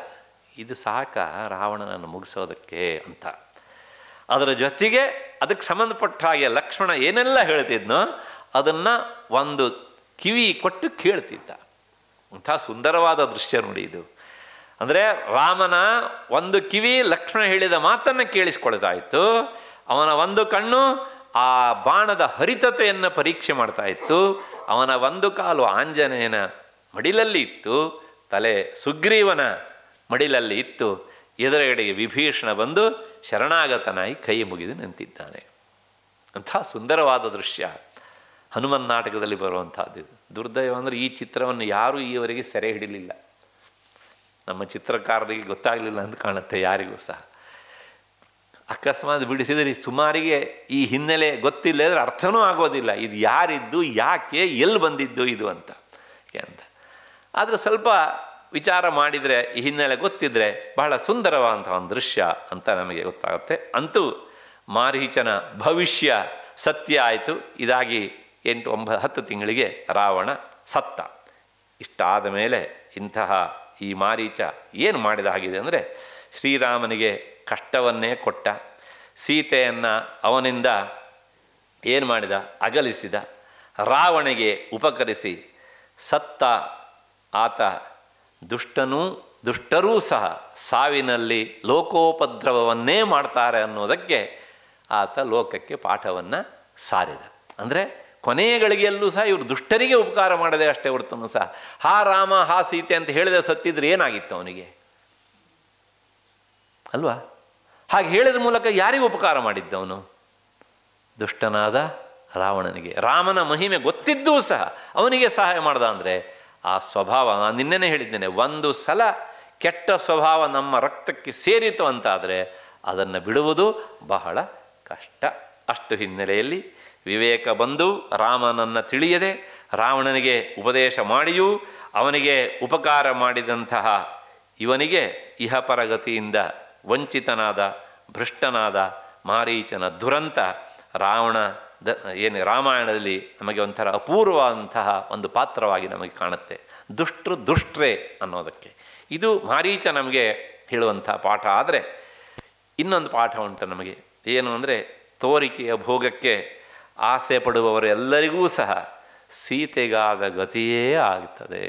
ಇದು ಸಾಕ ರಾವಣನನ್ನು ಮುಗಿಸೋದಕ್ಕೆ ಅಂತ ಅದರ ಜೊತೆಗೆ ಅದಕ್ಕೆ ಸಂಬಂಧಪಟ್ಟ ಹಾಗೆ ಲಕ್ಷ್ಮಣ ಏನೆಲ್ಲ ಹೇಳ್ತಿದ್ನೋ ಅದನ್ನು ಒಂದು ಕಿವಿ ಕೊಟ್ಟು ಕೇಳ್ತಿದ್ದ ಅಂಥ ಸುಂದರವಾದ ದೃಶ್ಯ ನೋಡಿ ಇದು ಅಂದರೆ ರಾಮನ ಒಂದು ಕಿವಿ ಲಕ್ಷ್ಮಣ ಹೇಳಿದ ಮಾತನ್ನು ಕೇಳಿಸ್ಕೊಳ್ತಾ ಇತ್ತು ಅವನ ಒಂದು ಕಣ್ಣು ಆ ಬಾಣದ ಹರಿತತೆಯನ್ನು ಪರೀಕ್ಷೆ ಮಾಡ್ತಾ ಇತ್ತು ಅವನ ಒಂದು ಕಾಲು ಆಂಜನೇಯನ ಮಡಿಲಲ್ಲಿ ಇತ್ತು ತಲೆ ಸುಗ್ರೀವನ ಮಡಿಲಲ್ಲಿ ಇತ್ತು ಎದುರುಗಡೆಗೆ ವಿಭೀಷಣ ಬಂದು ಶರಣಾಗತನಾಗಿ ಕೈ ಮುಗಿದು ನಿಂತಿದ್ದಾನೆ ಅಂಥ ಸುಂದರವಾದ ದೃಶ್ಯ ಹನುಮನ್ ನಾಟಕದಲ್ಲಿ ಬರುವಂಥದ್ದು ದುರ್ದೈವ ಅಂದರೆ ಈ ಚಿತ್ರವನ್ನು ಯಾರೂ ಈವರೆಗೆ ಸೆರೆ ಹಿಡಿಲಿಲ್ಲ ನಮ್ಮ ಚಿತ್ರಕಾರರಿಗೆ ಗೊತ್ತಾಗಲಿಲ್ಲ ಅಂತ ಕಾಣುತ್ತೆ ಯಾರಿಗೂ ಸಹ ಅಕಸ್ಮಾತ್ ಬಿಡಿಸಿದರೆ ಸುಮಾರಿಗೆ ಈ ಹಿನ್ನೆಲೆ ಗೊತ್ತಿಲ್ಲ ಅಂದರೆ ಅರ್ಥನೂ ಆಗೋದಿಲ್ಲ ಇದು ಯಾರಿದ್ದು ಯಾಕೆ ಎಲ್ಲಿ ಬಂದಿದ್ದು ಇದು ಅಂತ ಅಂತ ಆದರೆ ಸ್ವಲ್ಪ ವಿಚಾರ ಮಾಡಿದರೆ ಈ ಹಿನ್ನೆಲೆ ಗೊತ್ತಿದ್ದರೆ ಬಹಳ ಸುಂದರವಾದಂಥ ಒಂದು ದೃಶ್ಯ ಅಂತ ನಮಗೆ ಗೊತ್ತಾಗುತ್ತೆ ಅಂತೂ ಮಾರೀಚನ ಭವಿಷ್ಯ ಸತ್ಯ ಆಯಿತು ಇದಾಗಿ ಎಂಟು ಒಂಬತ್ತು ಹತ್ತು ತಿಂಗಳಿಗೆ ರಾವಣ ಸತ್ತ ಇಷ್ಟಾದ ಮೇಲೆ ಇಂತಹ ಈ ಮಾರೀಚ ಏನು ಮಾಡಿದ ಹಾಗಿದೆ ಅಂದರೆ ಶ್ರೀರಾಮನಿಗೆ ಕಷ್ಟವನ್ನೇ ಕೊಟ್ಟ ಸೀತೆಯನ್ನು ಅವನಿಂದ ಏನು ಮಾಡಿದ ಅಗಲಿಸಿದ ರಾವಣಿಗೆ ಉಪಕರಿಸಿ ಸತ್ತ ಆತ ದುಷ್ಟನೂ ದುಷ್ಟರೂ ಸಹ ಸಾವಿನಲ್ಲಿ ಲೋಕೋಪದ್ರವವನ್ನೇ ಮಾಡ್ತಾರೆ ಅನ್ನೋದಕ್ಕೆ ಆತ ಲೋಕಕ್ಕೆ ಪಾಠವನ್ನು ಸಾರಿದ ಅಂದರೆ ಕೊನೆಯ ಗಳಿಗೆಯಲ್ಲೂ ಸಹ ಇವರು ದುಷ್ಟರಿಗೆ ಉಪಕಾರ ಮಾಡದೆ ಅಷ್ಟೇ ಹೊರತನು ಸಹ ಹಾ ರಾಮ ಹಾ ಸೀತೆ ಅಂತ ಹೇಳಿದ ಸತ್ತಿದ್ರೆ ಏನಾಗಿತ್ತು ಅವನಿಗೆ ಅಲ್ವಾ ಹಾಗೆ ಹೇಳಿದ ಮೂಲಕ ಯಾರಿಗೂ ಉಪಕಾರ ಮಾಡಿದ್ದವನು ದುಷ್ಟನಾದ ರಾವಣನಿಗೆ ರಾಮನ ಮಹಿಮೆ ಗೊತ್ತಿದ್ದೂ ಸಹ ಅವನಿಗೆ ಸಹಾಯ ಮಾಡ್ದ ಅಂದರೆ ಆ ಸ್ವಭಾವ ನಾನು ನಿನ್ನೆನೇ ಹೇಳಿದ್ದೇನೆ ಒಂದು ಸಲ ಕೆಟ್ಟ ಸ್ವಭಾವ ನಮ್ಮ ರಕ್ತಕ್ಕೆ ಸೇರಿತು ಅಂತಾದರೆ ಅದನ್ನು ಬಿಡುವುದು ಬಹಳ ಕಷ್ಟ ಅಷ್ಟು ಹಿನ್ನೆಲೆಯಲ್ಲಿ ವಿವೇಕ ಬಂದು ರಾಮನನ್ನು ತಿಳಿಯದೆ ರಾವಣನಿಗೆ ಉಪದೇಶ ಮಾಡಿಯೂ ಅವನಿಗೆ ಉಪಕಾರ ಮಾಡಿದಂತಹ ಇವನಿಗೆ ಇಹಪರಗತಿಯಿಂದ ವಂಚಿತನಾದ ಭ್ರಷ್ಟನಾದ ಮಾರೀಚನ ದುರಂತ ರಾವಣ ದ ಏನು ರಾಮಾಯಣದಲ್ಲಿ ನಮಗೆ ಒಂಥರ ಅಪೂರ್ವವಾದಂತಹ ಒಂದು ಪಾತ್ರವಾಗಿ ನಮಗೆ ಕಾಣುತ್ತೆ ದುಷ್ಟರು ದುಷ್ಟ್ರೇ ಅನ್ನೋದಕ್ಕೆ ಇದು ಮಾರೀಚ ನಮಗೆ ಹೇಳುವಂಥ ಪಾಠ ಆದರೆ ಇನ್ನೊಂದು ಪಾಠ ಉಂಟು ನಮಗೆ ಏನು ಅಂದರೆ ತೋರಿಕೆಯ ಭೋಗಕ್ಕೆ ಆಸೆ ಪಡುವವರೆಲ್ಲರಿಗೂ ಸಹ ಸೀತೆಗಾದ ಗತಿಯೇ ಆಗ್ತದೆ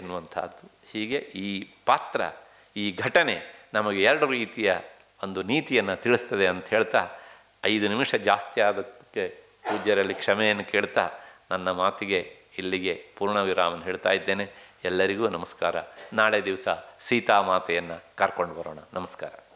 ಎನ್ನುವಂಥದ್ದು ಹೀಗೆ ಈ ಪಾತ್ರ ಈ ಘಟನೆ ನಮಗೆ ಎರಡು ರೀತಿಯ ಒಂದು ನೀತಿಯನ್ನು ತಿಳಿಸ್ತದೆ ಅಂತ ಹೇಳ್ತಾ ಐದು ನಿಮಿಷ ಜಾಸ್ತಿ ಆದಕ್ಕೆ ಪೂಜ್ಯರಲ್ಲಿ ಕ್ಷಮೆಯನ್ನು ಕೇಳ್ತಾ ನನ್ನ ಮಾತಿಗೆ ಇಲ್ಲಿಗೆ ಪೂರ್ಣ ವಿರಾಮನ ಹೇಳ್ತಾ ಇದ್ದೇನೆ ಎಲ್ಲರಿಗೂ ನಮಸ್ಕಾರ ನಾಳೆ ದಿವಸ ಸೀತಾ ಮಾತೆಯನ್ನು ಕರ್ಕೊಂಡು ಬರೋಣ ನಮಸ್ಕಾರ